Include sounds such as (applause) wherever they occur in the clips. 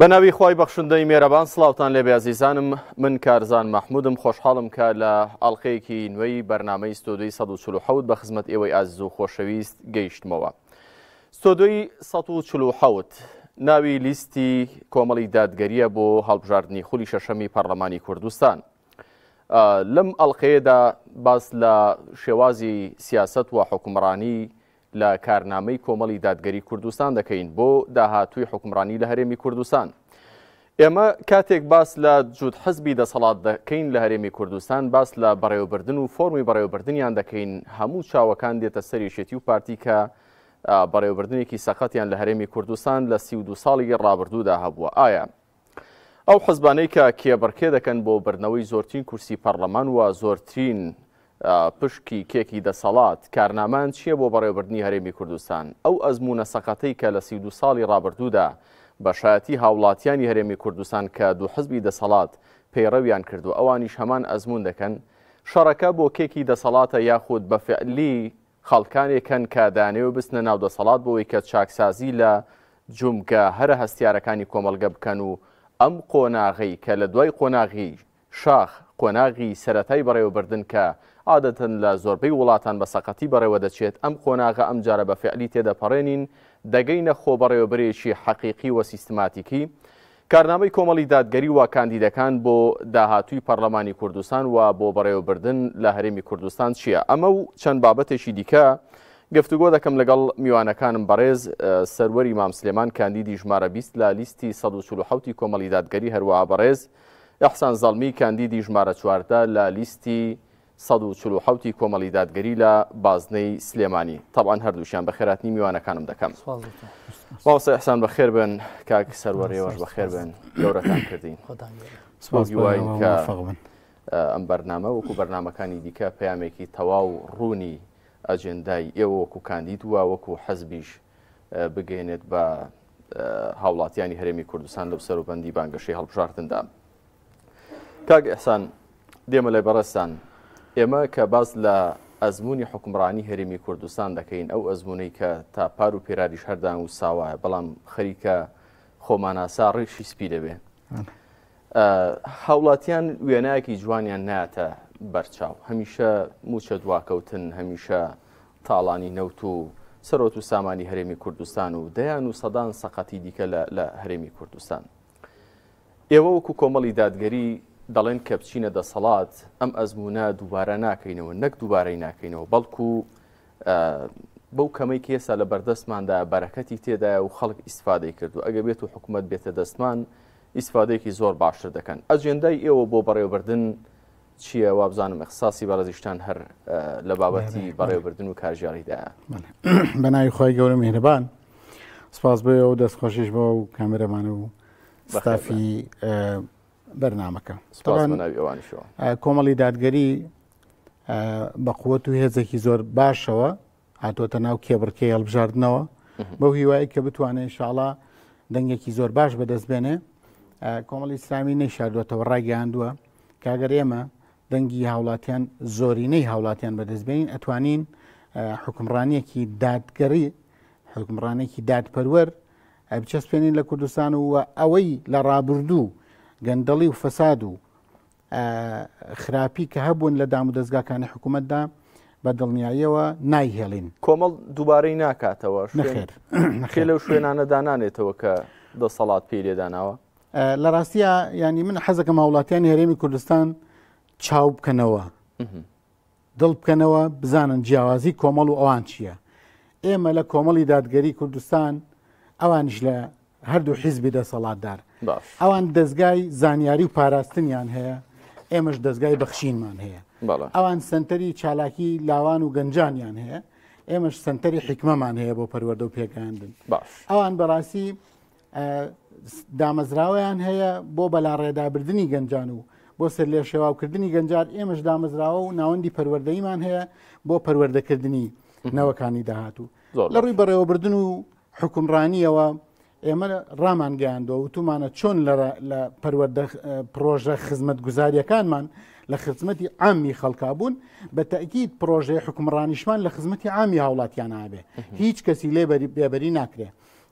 بەناوی خی بەخشندەی مێرەبان سلااوان لێ بێزیزانم من کارزان مەحمودم خۆشحاڵم کە لە ئەڵلقەیەکی نوێی بەرنمەی ستۆدەی 1940 بە خزمەت ئێوەی ئاز و خۆشەویست گەیشتمەوە. ستۆدۆی 1940 ناوی لیستی کۆمەڵی دادگەریە بۆ هەڵبژاردننی خولی شەشەمی پەرلەمانی کوردستان. لەم ئەڵلقەیەدا باس لە شێوازی سیاست و حکومڕانی لە کارنامەی کۆمەڵی دادگەری کوردستان دەکەین بۆ داهاتووی حکمڕانی لە هەرێمی کوردستان. ئێمە کاتێک باس لە جوود حەزبی دەسەڵات دەکەین لە هەرێمی کوردستان باس لە بەڕێوەبردن و فۆرمی بەڕێوەبردنیان دەکەین هەموو چاوەکان دێتە سەریشێتی و پارتی کە بەڕێوەبردنێکی سەقەتیان لە هەرێمی کوردستان لە سی ساڵی ڕابردوودا هەبووە ئایا ئەو حزبانەی کە کێبڕکێ دەکەن بۆ برنەوەی زۆرترین کورسی پەرلەمان و زۆرترین پشکی کێکی دەسەڵات کارنامان چییە بۆ بەڕێوەبردننی هەرێمی کوردستان ئەو ئەزمونە سەقەتەی کە لە سی دو ساڵی ڕابردوودا بەشایەتی هاوڵاتیانی هەرێمی کوردستان کە دوو حزبی دەسەڵات پەیڕەویان کردو ئەوانیش هەمان ئەزمون دەکەن شەڕەکە بۆ کێکی دەسەڵاتە یاخود بە فعلی خەڵکانێکەن کە دانێوە بستنە ناو دەسەڵات بۆەوەی کە چاکسازی لە جومکە هەرە هەستیارەکانی کۆمەلگە بکەن و ئەم قۆناغی کە لە دوای قۆناغی شاخ قۆناغی سەتای بەڕێوەبردن کە عادەتەن لە زۆربەی وڵاتان بە سەقەتی بەڕێوە دەچێت ئەم خۆناغە ئەم جارە بە فعلی تێدەپەڕێنین دەگەینە خۆبەڕێوەبرێکی حەقیقی و سیستماتیکی کارنامەی کۆمەڵی دادگەری و کاندیدەکان بۆ داهاتووی پەرلەمانی کوردستان و بۆ بەڕێوەبردن لە هەرێمی کوردستان چییە؟ ئەمە و چەند بابەتێکی دیکە، گفتوگۆ دەکەم لەگەڵ میوانەکانم بەڕێز سەروەری مامسلێمان کاندیدی ژمارە بیست لە لیستی 1970 کۆمەڵی دادگەری هەروە بەڕێز یاحسان زەڵمی کاندیدی ژمارە چواردە لە لیستی 1940 کۆمەڵی دادگەری لە بازنەی سلێمانی تاان هەردووشیان بە خێراتنی میوانەکانم دەکەم باوسە ئەحسان بەخێر بن کاک سەروەڕێوەش بەخێر بن لەورەکان کردین سپۆگیوای ئەم بەرنامە وەکو بەرنمەکانی دیکە پامێکی تەواو ڕوونی ئەجندای ئێوە وەکو کاندید وە وەکو حەزبیش بگەێنێت بە هاوڵاتیانی هەرێمی کوردستان لەو سەر و بەندی بانگەشەی هەڵبژاردندا کاگ ئەحسان دێمە لای بەڕستان ئێمە کە باز لە ئەزمموی حکمڕانی هەرمی کوردستان دەکەین ئەو ئەزمونەی کە تا پار و پێرادیش هەردان و ساواە بەڵام خەریکە خۆماناسا ڕێکشی سپی دەبێ هاوڵاتیان وێنایەکی جوانیان ناتە بەرچاو هەمیشە موچە دواکەوتن هەمیشە تاڵانی نەوت و سەرۆت و سامانی هەرێمی کوردستان و دەیان و سەدان سەقەتی دیکە لە هەرێمی کوردستان ئێوە وەکو کۆمەڵی دادگەری دەڵێن کە بچینە دەسەڵات ئەم ئەزمونە دووبارە ناکەینەوە نەک دووبارەی ناکەینەوە بەڵکو بەو کەمەی کێسا لە بەردەستماندا بەرەکەتی تێدایە و خەڵک ئیسفادەی کردو ئەگە بێت و حکوومەت بێتە دەستمان ئیسفادەیەکی زۆر باشتر دەکەن ئەجێندای ئێوە بۆ بەڕێوەبردن چییە وابزانم اخساسی بەرەزیشتان هەر لە بابەتی بەڕێوەبردن و کارژیاریدایە (clears throat) بەناوی خۆی گەورە مهرەبان سپاس بێ و دەستخۆشیش بە و کامرەمان و بەخافی بەرنمەکە کۆمەڵی دادگەری بە قووەت و هێزێکی زۆر باشەوە هاتوۆتە ناو کێبڕکەی هەڵبژاردنەوە بەو هیوایی کە بتوانێت شاڵا دەنگێکی زۆر باش بەدەستبێنێ کۆمەڵی ئسلامی نەیشاردوێتەوە ڕاگەاندووە کاگەر ئێمە دەنگی هاوڵاتیان زۆرینەی هاوڵاتیان بەدەستبێنین ئەتوانین حکمڕانیەکی دادگەری حکمڕانێکی دادپەروەر بچەسپێنین لە کوردستان و ئەوەی لە ڕابردوو گەندەڵی و فەساد و خراپی کە هەبوون لە دام و دەستگاکانی حکوومەتدا بە دڵنیاییەوە نایهێڵین کۆمەڵ دووبارەی ناکاتەوە نخێر نخێ لەو شوێنانەدانانێتەوە کە دەسەڵات پێ لێداناوە لە ڕاستیە ینی من حەزەکە ماوڵاتیان هەرێمی کوردستان چاو بکەنەوە دڵ بکەنەوە بزانن جیاوازی کۆمەڵ و ئەوان چییە ئێمە لە کۆمەڵی دادگەری کوردستان ئەوانش لە هەردوو حیزبی دەسەڵاتدار ئەوان دەستگای زانیاری و پاراستنیان هەیە ئێمەش دەستگای بەخشینمان هەیە ئەوان سنتەری چالاکی لاوان و گەنجانیان هەیە ئێمەش سنتەری حکمەمان هەیە بۆ پەروەەردە و پێگەاندن ئەوان بەڕاستی دامەزراوەیان هەیە بۆ بەلا ڕێدابردننی گەنجان و بۆ سەر لێ شێواوکردنی گەنجار ئێمەش دامەزراوە و ناوەندی پەروەەردەیمان هەیە بۆ پەروەەردەکردنی نەوەکانی داهاتوو لە ڕووی بەڕێوەبردن و حکمڕانیەوە ئێمە ڕامانگەیاندەوە وتومانە چۆن لە پەروەەردە پرۆژە خزمەت گوزاریەکانمان لە خزمەتی ئامی خەڵکبوون بە تەکیید پرۆژەیە حکمڕانیشمان لە خزمەتی ئامی هاوڵاتیان ئابێ هیچ کەسی لێ بێبەری ناکرێ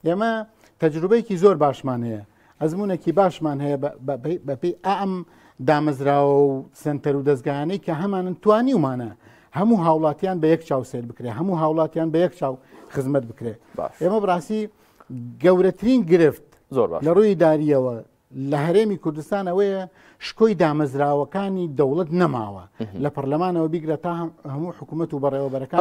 ئێمە تەجروبەیەکی زۆر باشمان هەیە ئەزمونێکی باشمان هەیە بەپی ئەم دامەزراوە و سنتەر و دەستگانەی کە هەمانن توانی ومانە هەموو هاوڵاتیان بە یەک چاو سێر بکرێ هەموو هاوڵاتیان بە یەک چاو خزمەت بکرێ ئێمە بڕاستی گەورەترین گرفت زۆر لە ڕووی داریەوە لە هەرێمی کوردستان ئەوەیە شکۆی دامەزراوەکانی دەوڵەت نەماوە لە پەرلەمانەوە بیگرە تا هەموو حکوومەت و بەڕێوەبەرەکان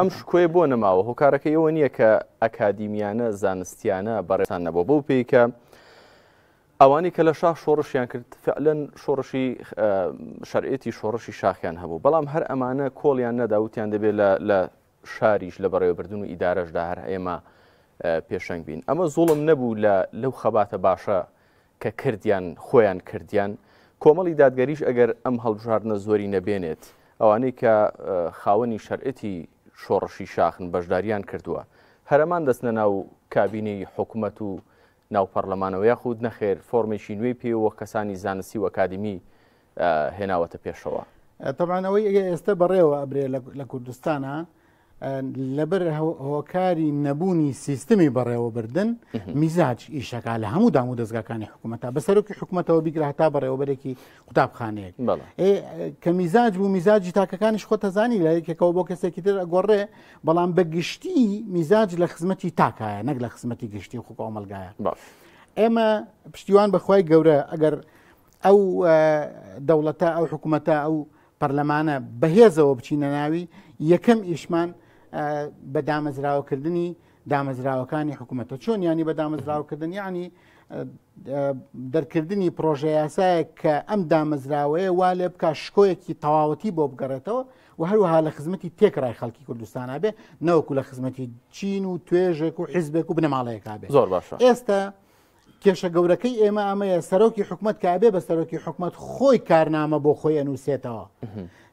ئەم شکۆی بۆ نەماوە هۆکارەکەیەوە نییە کە ئەکادیمیانە زانستیانە بەڕێستان نەبوو بەو پێیکە ئەوانی کە لە شاخ شۆڕشیان کرد فعلەن شۆڕشی شەرعێتی شۆڕشی شاخیان هەبوو بەڵام هەر ئەمانە کۆڵیان نەداوتیان دەبێت لە شاریش لە بەڕێوەبردن و ئیدارەشدا هەر ئێمە پێشنگ بین ئەمە زوڵم نەبوو لە لەو خەباتە باشە کە کردیان خۆیان کردیان کۆمەڵی دادگەریش ئەگەر ئەم هەڵبژاردنە زۆری نەبێنێت ئەوانەی کە خاوەنی شەرعەتی شۆڕشی شاخن بەشداریان کردووە هەرەمان دەستنە ناو کابینی حکوومەت و ناوپەرلەمانەوە یاخود نەخێر فۆرمێکی نوێی پێوە کەسانی زانستی و ئەکادمی هێناوەتە پێشەوە. تەمانەوەی ئێستا بەڕێوە ئەبرێ لە کوردستانە لەبەر هۆکاری نەبوونی سیستمی بەڕێوەبردن میزاج ئیشەکە لە هەموو دام و دەستگاکانی حکوومەتە بەسەرۆکی حکوومەتەوە بیگرە تا بەڕێوەبەرێکی قوتابخانەیەک کە میزاج بوو میزاجی تاکەکانیش خۆتەزانی لە یکێکەوە بۆ کەسێکی تر ئەگۆڕێ بەڵام بەگشتی میزاج لە خزمەتی تاکایە نەک لە خزمەتی گشتی خوکۆمەلگایە ئێمە پشتیوان بەخوای گەورە ئەگەر ئەو دەوڵەتە ئەو حکوومەتە ئەو پەرلەمانە بەهێزەوە بچینە ناوی یەکەم ئیشمان بە دامەزراوەکردنی دامەزراوەکانی حکوومەتە چۆن ینی بە دامەزراوەکردن یعنی دەرکردنی پرۆژە یاسایە کە ئەم دامەزراوەیە وا لێ بکە شکۆیەکی تەواوەتی بۆ بگەڕێتەوە و هەروەها لە خزمەتی تێکرای خەڵکی کوردستانە بێ نەوەکو لە خزمەتی چین و توێژێک و حیزبێک و بنەماڵەیەک بێ زۆر باش ئێستا کێشە گەورەکەی ئێمە ئەمەیە سەرۆکی حکوومەت کابێ بە سەرۆکی حکوومەت خۆی کارنامە بۆ خۆی ئەنووسێتەوە.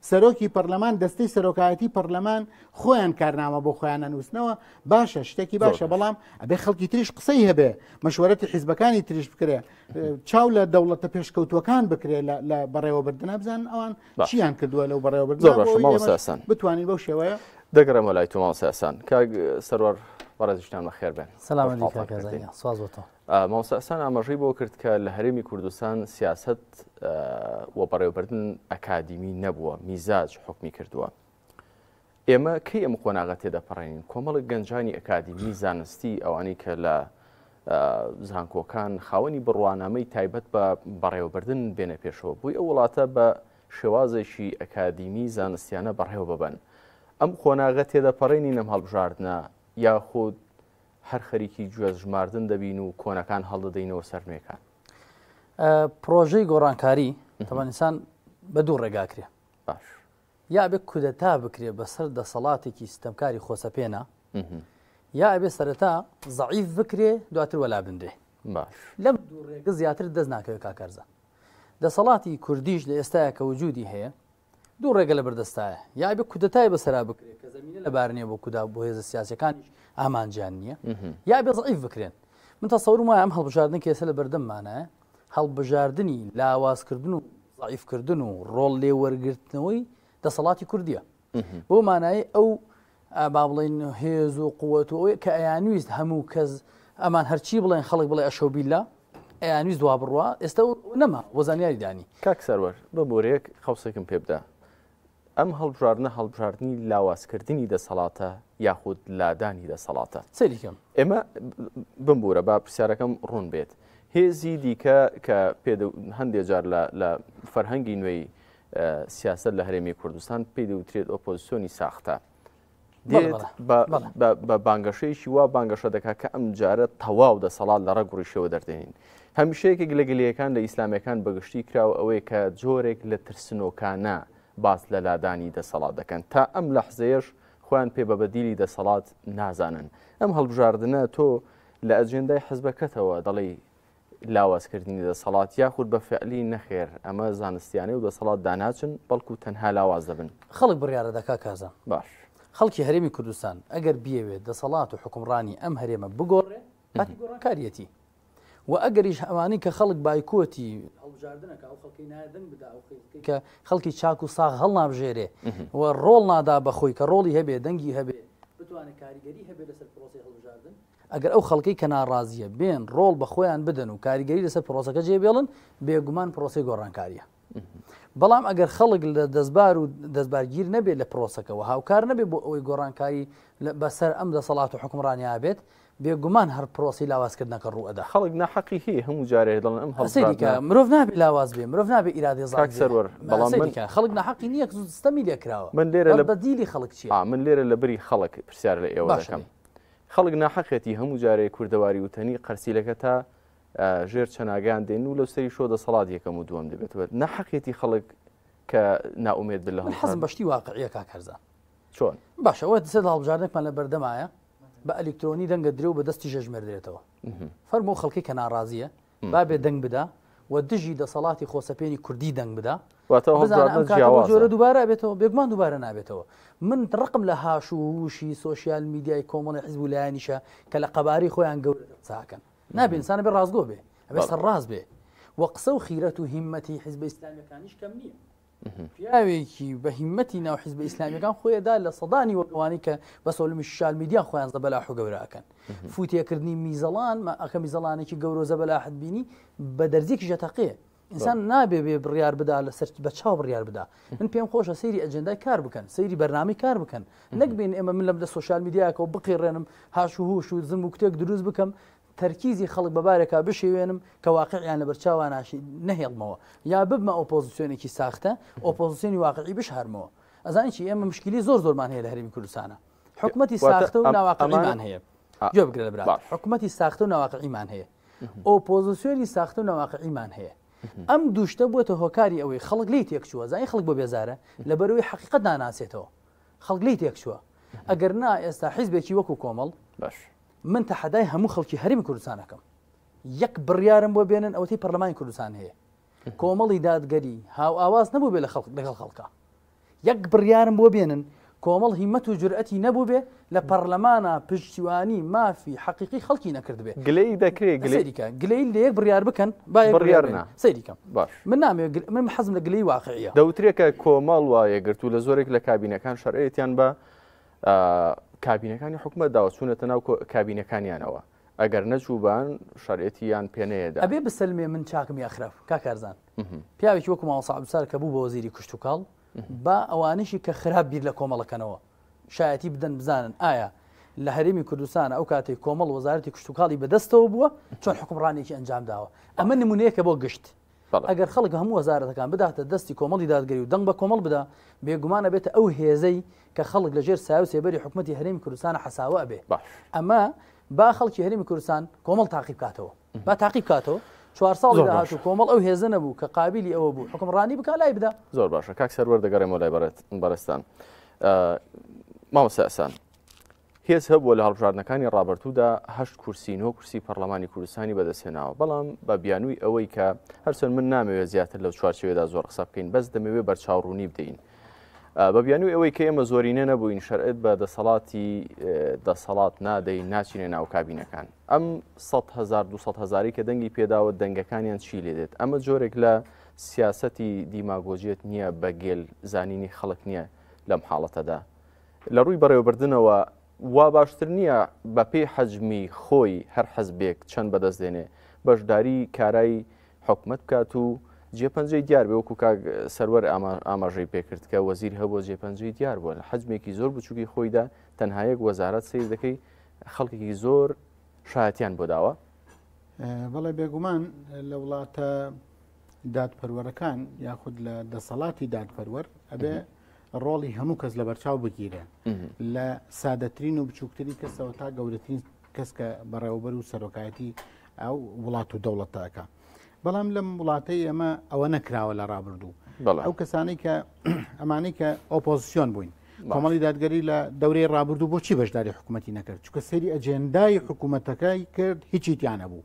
سەرۆکی پەرلەمان دەستەی سەرۆکایەتی پەرلەمان خۆیان کارنامە بۆ خۆیانە نووسنەوە باشە شتێکی باشە بەڵام ئەبێ خەڵکی تریش قسەی هەبێ مەشوەەتی حیزبەکانی تریش بکرێ چاو لە دەوڵەتە پێشکەوتوەکان بکرێت لە بەڕێوەبردنە بزان ئەوان چیان کردووە لەو بەڕێوەبردن بتوانین بەو شێوەیە دەگەڕێمە لای توماسەسان کا سەرۆر بەڕێزیشتان بە خێربێن سلام سواز تۆ. مامۆساسان ئاماژەی بۆ کرد کە لە هەرێمی کوردستان سیاست وە بەڕێوەبردن ئەکادیمی نەبووە میزاج حکمی کردووە. ئێمە کەی ئەم قۆناغەت تێدەپەڕێنین کۆمەڵک گەنجانی ئەکادیمی زانستی ئەوانی کە لە زانکۆکان خاوەنی بڕوانامەی تایبەت بە بەڕێوەبردن بێنە پێشەوە بووی ئەو وڵاتە بە شێوازێکی ئەکادیمی زانستیانە بەڕێوە ببەن. ئەم خۆناغە تێدەپەڕێنی نەم هەڵبژاردنە یاخود هەر خەریکی گوێز ژماردن دەبین و کۆنەکان هەڵدەدەینەوە سەرمێکان پرۆژەی گۆڕانکاری تەمەنیسان بە دوو ڕێگاکرێ باش یا بێ کودەتا بکرێ بەسەر دەسەڵاتێکی سیستەمکاری خۆسەپێنە یا ئەبێ سەرەتا زعیف بکرێ دواتر وەلا بندێ باش لەم دوو ڕێگە زیاتر دەست ناکەوێت کاکەرزە دەسەڵاتی کوردیش لە ئێستاەکە وجودی هەیە دوو ڕێگە لە بەردەستایە یا بێ کودەتای بەسرا بکرێت کە زمینە لە بارنێ بۆ کودا بۆ هێزە سیاسەکانیش ئامانجان نییە یا بێ زعیف بکرێن من تەسەور وای ئەم هەڵبژاردن کێسە لە بەردەممانە هەڵبژاردننی لاوازکردن و ضعیفکردن و ڕۆڵ لێ وەرگرتنەوەی دەسەڵاتی کوردیە بۆ مانایی ئەو با بڵین هێز و قووەت و کە ئەیانویست هەموو کەس ئەمان هەرچی بڵێن خەڵک بڵێ ئەشەوبیلا ئەیانویست دوا بڕوە ئێستا نەما وەزانیاری دانی کاکسەروەر بە بۆرەیەک خەوسێکم پێبدا ئەم هەڵبژارنە هەڵبژاردننی لاوازکردنی دەسەڵاتە یاخود لادانی دەسەڵاتە سەریکەم ئێمە بمبورە با پرسیارەکەم ڕوون بێت هێزی دیکە کە هەندێک جار لە فەرهەنگی نوێی سیاست لە هەرێمی کوردستان پێی دەوترێت ئۆپۆزیسیۆنی ساختە دێت بە بانگەشەیەکی وا بانگەشە دەکا کە ئەم جارە تەواو دەسەڵات لە ڕەگوڕیشەوە دەردێنین هەمیشەیەکێک لە گلیەکان لە ئیسلامەکان بەگشتی کراوە ئەوەی کە جۆرێک لە ترسنۆکانە باس لە لادانی دەسەڵات دەکەن تا ئەم لە حزەیەش خۆیان پێ بە بەدیری دەسەڵات نازانن ئەم هەڵبژاردنە تۆ لە ئەجێندای حزبەکەتەوە دەڵی لاوازکردنی دەسەڵات یاخود بە فعلی نەخێر ئەمە زانستیانی و دەسەڵات داناچن بەڵکو تەنها لاواز دەبن خەڵک بڕیاە دەکا کازە باش خەڵکی هەرێمی کوردستان ئەگەر بیاوێت دەسەڵات و حکومڕانی ئەم هەرێمە بگۆڕێ کاریەتی و ئەگەریش ئەوانی کە خەڵک بایکۆتی کە خەڵکی چاک و ساغ هەڵ نابژێرێ و ڕۆڵ نادا بەخۆی کە ڕۆڵی هەبێ دەنگی هەبێ ئەگەر ئەو خەڵکی کە ناڕازیە بێن ڕۆڵ بە خۆیان بدەن و کاریگەری لەسەر پرۆسەکە جێبێڵن بێگومان پرۆسی گۆڕانکاریە. بەڵام ئەگەر خەڵک لە دەستبار و دەستبارگیر نەبێت لە پرۆسەکەەوە هاوکار نەبێت بۆ ئەوەی گۆڕانکاری بەسەر ئەم دەسەڵات و حکمڕانیابێت بێگومان هەر پرۆسی لاوازکردنەکە ڕوەدا خەڵک ناحقی هەیە هەموو جارێ دڵن ئەم هەسیکە مرۆڤ نابێت لاواز بێ مرۆڤ نابێ ئیرادێ زاکسەرەر بەڵامکە خەڵک ناحقی نییە زستەمی لێکراوە من لێرە لە بەدیلی خەڵک چی من لێرە لە بری خەڵک پرسیار لە ئێوە دەکەم خەڵک ناحقێتی هەموو جارێ کوردەواری وتەنی قەرسیلەکە تا ژێر چەناگان دێن و لە سەری شۆدە سەڵات یەکەم و دووەم دەبێتەوە ناحقێتی خەڵک کە ناومێت بل لە حەزم بەشتی واقعیە کا کەرزان چۆن باشەوە دەسێت هەڵبژارێکمان لە بەردەمایە بە ئەلکترۆنی دەنگە درێ و بە دەستی ژەژمەر درێتەوە فەرمۆ خەڵکی کە ناڕازیە با بێ دەنگ بدا و دژی دەسەڵاتی خۆسەپێنی کوردی دەنگ بدا جۆرە دووبارە بێتەوە بێگومان دووبارە نابێتەوە من ڕقم لە هاشووشی سوۆسیال میدیای کۆمەڵی حزب لایەنیشە کە لە قەباری خۆیان گەور چاکەن نابێنسانە بێ ڕازگۆ بێ ئەبێ سەر ڕاز بێ وە قسە و خیرەت و هیمەتی حزب ئستانەکانیش کەم نییە پیاوێکی بە هیمەتی ناوحیز بە ئیسلامیەکان خۆیدا لە سەدانی وەکوانی کە بە سۆلمی شال میدیان خۆیان زە بەلا حوگەوراکەن فوتێکردنی میزەڵان ئەکە میزەڵانێکی گەورۆ زە بەلا حدبینی بە دەرزێکی ژەتەقێ ئینسان نابێ بێ بڕیار بدا لە سەر بە چاو بڕیار بدا من پێم خۆشە سەیری ئەجندای کار بکەن سەیری بەرنامی کار بکەن نەک بین ئێمە من لەم لە سوۆشال میدیاکەەوە بقیڕێنم هاش و هوش و زم و کتێک دروست بکەم تەرکیزی خەڵک بەبارێکا بشێوێنم کە واقعیان لە بەرچاوان ناشی نهێڵمەوە یا ببمە ئۆپۆزیسیۆنێکی ساختە ئۆپۆزیسیۆنی واقعی بشهرمەوە ئەزان چی ئێمە مشکلی زۆر زۆرمان هەیە لە هەرمی کوردستانە حکوومەتتی ساختە و ناواقعمان هەیە جۆ بگرە برا حکوومەتتی ساختە و ناواقعیمان هەیە ئۆپۆزیسیۆنی ساختە و ناواقعیمان هەیە ئەم دوشتە بووێتە هۆکاری ئەوەی خەڵک لی تێکچووە زای خەڵک بۆ بێزارە لەبەرەوەی حقیقت ناناسێتەوە خەڵک لی تێکچووە ئەگەر نا ئێستا حیزبێکی وەکو کۆمەڵ باش من تەحدای هەموو خەڵکی هەرمی کوردستانەکەم یەک بڕیارم بۆ بێنن ئەوەی پەرلەمانی کوردستان هەیە کۆمەڵی دادگەری هاو ئاواز نەبوو بێ لە لەگەڵ خەڵکە یەک بڕیارم بۆ بێنن کۆمەڵ هیمەت و جورئەتی نەبوو بێ لە پەرلەمانە پشتیوانی مافی حقیقی خەڵکی نەکرد بێ گلی دەکرێتکە گلی لە یەک بڕیار بکەن بڕیارنا سریکەم باش من نامێ من حەزم لە گلی واقعە دەوترێکە کۆمەڵ وایە گرتو لە زۆرێک لە کابینەکان شەرەتیان بە کابینەکانی حکومە داوەچوونەتە ناو کابینەکانیانەوە ئەگەر نەچووبان شارێتیان پێنەیەدا ئەبێ بسلمێ من چاکم یاخراف کاکارزان پیاوێکی وەکو ماوەسابسار کە بوو بۆ وەزیری کوشت و کاڵ با ئەوانشی کە خراپ بیر لە کۆمەڵەکەنەوە شایەتی بدەن بزانن ئایا لە هەرمی کوردستانە ئەو کاتێک کۆمەڵ وەزارەتی کوشتتوکڵی بەدەستەوە بووە چۆن حکومڕانێکی ئەنجام داوە ئەمە نمونەیە کە بۆ گشت ئەگەر خەڵک هەموو وەزارەتەکان بداتە دەستی کۆمەڵی دادگەری و دەنگ بە کۆمەڵ بدا بێگومانە بێتە ئەو هێزەی کە خەڵک لەژێر ساوی سێبەری حکومەتی هەرمی کوردستانە حساوە ئەبێ ئەمە با خەڵکی هەرمی کوردستان کۆمەڵ تاقیب کاتەوە با تاقیب کاتەوە چوار ساڵی داهات و کۆمەڵ ئەو هێزە نەبوو کە قابلی ئەوە بوو حکمڕانی بک لای بدا زۆر باشە کاک سەروەردەگەڕێمەوە لای بەرەت بەرستان مامەسەسان هێز هەبووە لە هەڵبژاردنەکانی ڕابرتوودا هەشت کورسینۆ کورسی پەرلەمانی کوردستانی بەدەستێناوە بەڵام بە بیانووی ئەوەی کە هەرچەند من نامەوێت زیاتر لەو چوارچوێدا زۆر قسە بکەین بەس دەمەوێت بەرچاوڕوونی بدەین. بە بیانووی ئەوەی کە ئێمە زۆرینە نەبووین شەرعت بە دەسەڵاتی دەسەڵات نادەین ناچینە ناو کابینەکان. ئەم 1 هزاری کە دەنگی پێداوە دەنگەکانیان چی لێدێت. ئەمە جۆرێک لە سیاسەتی دیماگۆجیت نییە بە گێل زانینی خەڵک نییە لەم حاڵەتەدا. لە ڕووی بەڕێوەبردنەوە وا باشتر نییە بە پێی حەجمی خۆی هەر حەزبێک چەند بەدەستێنێ بەشداری کارایی حکومت بکات و جێپەنجی دیار بێ وەکو سەرەر ئاماژەی پێکرد کە وەزیر هەبوو جێپەنجی دیار بووە لە حەجمێکی زۆر بچووکی خۆیدا تەنهایەک وەزارەت سیر دەکەی خەڵکێکی زۆر شایەتیان بۆ داوە بەڵێ بێگومان لە وڵاتە دادپەروەرەکان یاخود لە دەسەڵاتی دادپەروەر ئەبێ ڕۆڵی هەموو کەس لە بەرچاو بگیرێ لە سادەترین و بچووکتری کەسەوە تا گەورەترین کەس کە بەڕێوبەر و سەرۆکایەتی ئەو وڵات و دەوڵەتەکە بەڵام لەم وڵاتەی ئەمە ئەوە نەکراوە لە ڕابردوو ئەو کەسانی کە ئەمانەی کە ئۆپۆزیسیۆن بووین کۆمەڵی دادگەری لە دەورەی ڕابردوو بۆچی بەشداری حکوومەتی نەکرد چکە سەری ئەجێندای حکوومەتەکەی کرد هیچیتیان نەبوو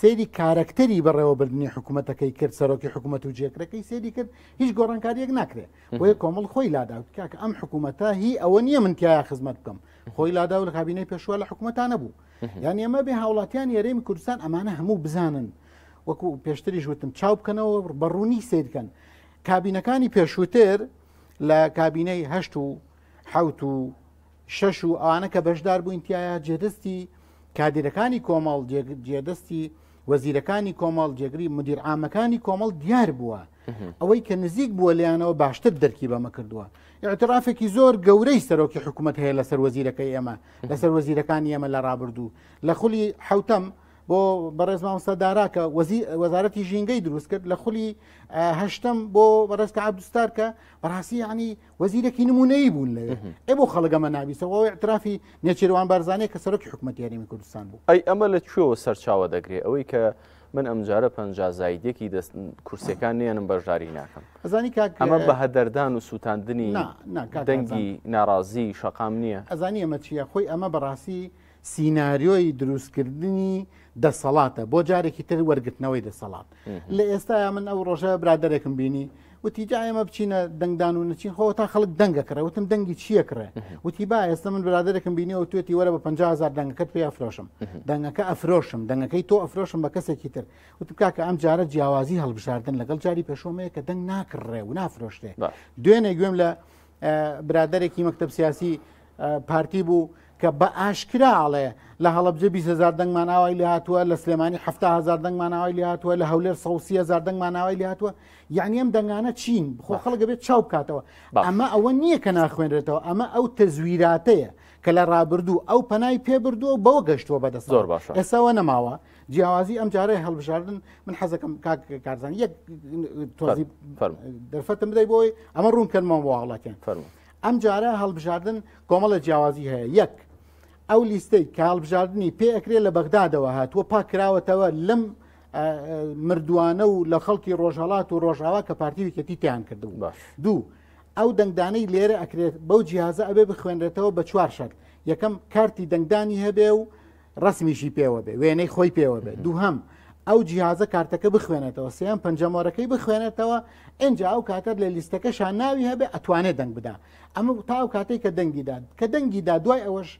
سری کارکتەری بەڕێوەبردننی حکوومەتەکەی کرد سەرۆکی حکوومەت و جێکرەکەی سری کرد هیچ گۆڕانکاریەک ناکرێت وەیە کۆمەڵ خۆی لادا کاکە ئەم حکوومەتە هی ئەوە نییە من تایە خزمەت بکەم خۆی لادا و لە کابینەی پێشوە لە حکوومەتان نەبوو یان ئەمە بێ هاوڵاتیان یاێمی کوردستان ئەمانە هەموو بزانن وەکو پێشتری ژوتم چاو بکەنەوە بەڕوونی سیرکەن کابینەکانی پێشووتر لە کابینەی هەشت و حوت و شەش و ئانە کە بەشدار بووین تایە جێدەستی کادرەکانی کۆمەڵ جێدەستی وەزیرەکانی کۆمەڵ جێگری مدیرعامەکانی کۆمەڵ دیار بووە ئەوەی کە نزیک بووە لەیانەوە باشتر دەرکی بەمە کردووە اعترافێکی زۆر گەورەی سەرۆکی حکوومەت هەیە لەسەر وەزیرەکەی ئێمە لەسەر وەزیرەکانی ئێمە لە ڕابردوو لە خولی حوتەم بۆ بەڕێز مامۆستا داراکە وەزارەتی ژینگەی دروست کرد لە خولی هەشتم بۆ بەڕێزکە عبدستار کە بەڕاستی ینی وەزیرەکی نمونەی بوون لەوێ ئە بۆ خەڵگەمە ناویسەوە اعترافی نێچێروان بارزانانی کە سەرۆکی حکومەتیارێمی کوردستان بوو ئەی ئەمە لە کوێوە سەرچاوە دەگرێت ئەوەی کە من ئەمجارە پنج زایدێکی کورسەکان نێنم بەژاری ناکەم ئەزانی ئەمە بە هەدەردان و سووتاندنی دەنگی ناڕازی شقام نییە ئەزانی ئەمە چیە خۆی ئەمە بەڕاستی سیناریۆی دروستکردنی دەسەڵاتە بۆ جارێکی تر وەرگرتنەوەی دەسەڵات لە ئێستا من ئەو ڕۆژە برادێکم بینی وتی جایمە بچینە دەنگدان و نچین خۆ تا خەڵک دەنگەکرە وتم دەنگی چیەکرێ وتی با ئێستا من برادێکم بینیەوە توێتی وەرە بە 500هزار دەنگەکەت پێ ئەفرۆشم دەنگەکە ئەفرۆشم دەنگەکەی تۆ ئەفرۆشم بە کەسێکی تر وتم کاکە ئەم جارە جیاوازی هەڵبشاردن لەگەڵ جاری پێشۆمەیە کە دەنگ ناکڕێ و نافرۆشتێ دوێنێ گوێم لە برادێکی مەکتب سیاسی پارتی بوو کە بە ئاشکراڵێ لە هەڵبجێ 20هزار دەنگمانناوای لە هاتووە لە سلێمانی 7هزار دەنگمانناوی لە هاتووە لە هەولێر سەوسیهزار دەنگمانناوی لە هاتووە یعنی ئەم دەنگانە چین خۆ خەڵگە بێت چاو بکاتەوە ئەمە ئەوە نییە کە ناخوێنرێتەوە ئەمە ئەو تەزویراتەیە کە لە ڕابردوو ئەو پەنای پێبردووە بەوە گەشتووە بەدەست زۆر باش ئێساوە نەماوە جیاوازی ئەم جارەی هەڵبژاردن من حەزەکەم کارزان یەک تۆزی دەرفەتم بدەی بۆی ئەمە ڕوون کەمەوە واڵەکەن فەرمو ئەم جارە هەڵبژاردن کۆمەڵە جیاوازی هەیە یەک ئەو لیستەی کاڵبژاردننی پێکرێ لە بەغدادەوە هاتووە پاکراوەتەوە لەم مردوانە و لە خەڵکی ڕۆژهڵات و ڕۆژاوا کە پارتیویکەتی تیان کردبوو باش دوو ئەو دەنگدانەی لێرە ئەکرێت بەو جیازە ئەبێ بخوێنرێتەوە بە چوار شک یەکەم کارتی دەنگدانی هەبێ و ڕسمیشی پێوە بێ وێنەی خۆی پێوە بێ دوو هەم. ئەو جیازە کارتەکە بخوێنێتەوە سیان پنجەمۆرەکەی بخوێنێتەوە ئەجا ئەو کاتەر لە لیستەکە شان ناوی هەبێ ئەتوانێت دەنگ بدا ئەمە تاو کاتێک کە دەنگیداد کە دەنگیدا دوای ئەوەش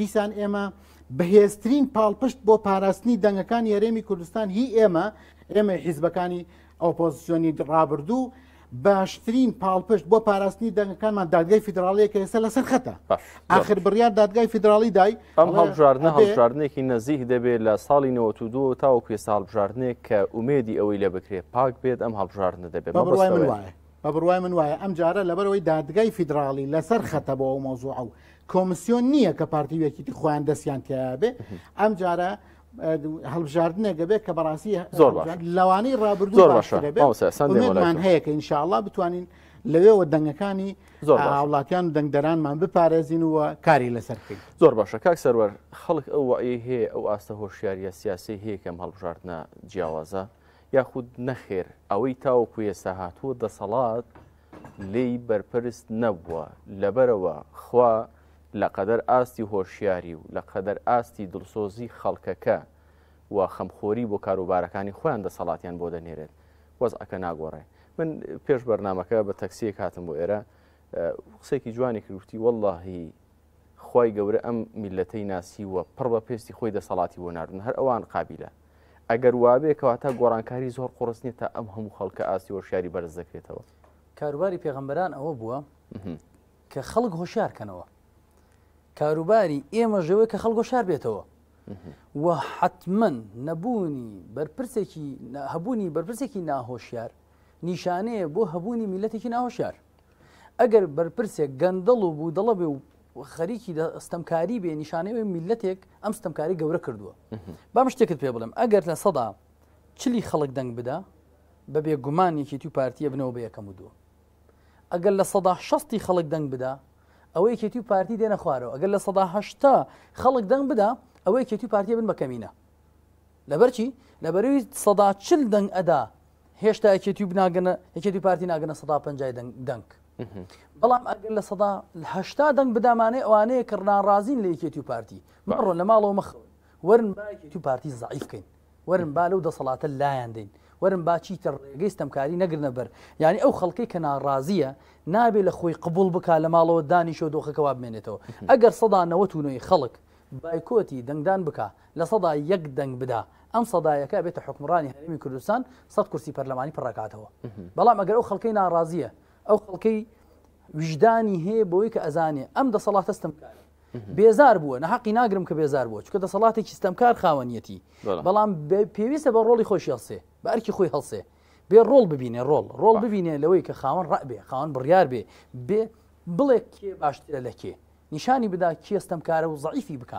دیسان ئێمە بەهێزترین پاڵپشت بۆ پاراستنی دەنگەکان یارێمی کوردستان هی ئێمە ئێمە حیزبەکانی ئۆپۆزیسیۆنی ڕابردوو باشترین پاڵپشت بۆ پاراستنی دەنگەکانمان دادگای فیدراالیەکە ئێستا لەسەر خەتە آخر بڕیار دادگای فیدراالی دای ئەم هەڵبژاردنە هەڵبژاردنێکی نزیک دەبێت لە ساڵی 92 تاو پێ ساڵبژاردنێک کە ئومێدی ئەوەی لە بکرێت پاک بێت ئەم هەڵبژاردنە دەبێت بڕای من وایە بە بڕای من وایە ئەم جارە لەبەرەوەی دادگای فیدراالی لەسەر خەتە بۆ ئەو مۆزوع ئەو کۆمسیۆن نییە کە پارتی وەکیتی خۆیان دەستیان تیاابێ ئەم جارە هەڵبژاردنێکگە بێت کە بەڕاستی زۆر لەوانەی ڕابردومان هەیە کە ئینشاءله بتوانین لەوێەوە دەنگەکانی زۆر وڵاتیان دەنگدەرانمان بپارێزین وە کاری لەسەرکەین زۆر باشە کاک سەرەر خەڵک ئەو وایی هەیە ئەو ئاستە هۆشیاریە سیاسی هەیە کەم هەڵبژاردنە جیاوازە یاخود نەخێر ئەوەی تاوەکو ئێستا هاتووە دەسەڵات لی بەرپرست نەبووە لەبەرەوە خوا لە قەدەر ئاستی هۆشیاری و لە قەدەر ئاستی دڵسۆزی خەڵکەکە و خەمخۆری بۆ کاروبارەکانی خۆیان دەسەڵاتیان بۆ دەنێرێت وەزعەکە ناگۆڕێ من پێش بەرنمەکە بە تەکسیە کاتم بۆ ئێرە قسێکی جوانی کروتی واللهی خی گەورە ئەم میلەتەی ناسیوە پڕ بە پێستی خۆی دەسەڵاتی بۆ نردن هەر ئەوان قابلە ئەگەر وابێ کەواتە گۆڕانکاری زۆر قڕست نیە تا ئەم هەموو خەڵکە ئاستی وەشیاری بەرز دەکرێتەوە کاروباری پێغمبەران ئەوە بووە کە خەڵک هۆشیارکەنەوە کاروباری ئێمە ژەوەی کە خەڵگۆ شار بێتەوە و حتمما نەبوونی بەرپرسێکی هەبوونی بەرپرسێکی ناهۆشیار نیشانەیە بۆ هەبوونی میلەتێکی ناهۆشیار ئەگەر بەرپرسێک گەندەڵ و بوو دەڵە بێ و خەریکی ئەستەمکاری بێ نیشانەوە میلەتێک ئەم ستەمکاری گەورە کردووە بام شتێکت پێ بڵم ئەگەر لە سەدا چلی خەڵک دەنگ بدا بەبێ گومانێکی تو پارتیە بنەوە بە یەکەم و دووە ئەگەر لە سەدا شستی خەڵک دەنگ بدا ئەوەی کێتی و پارتی دێنە خوارەوە ئەگەر لە سەداهشتا خەڵک دەنگ بدا ئەوەی کێتی و پارتی بن بەکەمینە لەبەرچی لەبەروی سەدا چل دەنگ ئەدا هێشتا یەکێتی و بناگەنە یەکێتی پارتی ناگەنە سەدا پنج دەنگ بەڵام ئەگەر لە سەداهشتا دەنگ بدامانێ ئەوانەیە کردان رازین لە یەکێتی و پارتی بڕۆن لە ماڵەوە مەخ ورن با یەکێتی و پارتی زعیفکەین ورن بالە و دەسەڵاتە لایەن دەین ورن باچی تر ڕێگەی ستەمکاری نەگرنە بەر یعنی ئەو خەڵکی کە ناڕازیە نابێت لە خۆی قبول بک لە ماڵەوە دانیشۆ دۆخەکەوا بمێنێتەوە ئەگەر سەدانەوە تونۆی خلق بایکۆتی دنگ دان لە لصدا یەک دنگ بدا راني هرمي كردوسان صد كرسي کوردستان سەد کورسی پەرلەمانی پڕکاتەوە اگر او ئەو خەڵکەی ناڕازیە او خەڵکەی وجدانی هەیە بۆی ام دا ئەم دەسەڵاتەستم کارە بێزار بووە نەحقی ناگرم کە بێزار بووە چکە دەسەڵاتێکی ستەمکار خاوەنیەتی بەڵام پێویستە بە ڕۆڵی خۆشی هەڵسێ بەرکی خۆی هەڵسێ بێ ڕۆڵ ببینێ ڕۆڵ ڕۆڵ ببینێ لەوەی کە خاوەن ڕەبێ خاوەن بڕیار بێ بێ بڵێ کێ باشترە لە کێ نیشانی بدا کێستم کارە و زعیفی بک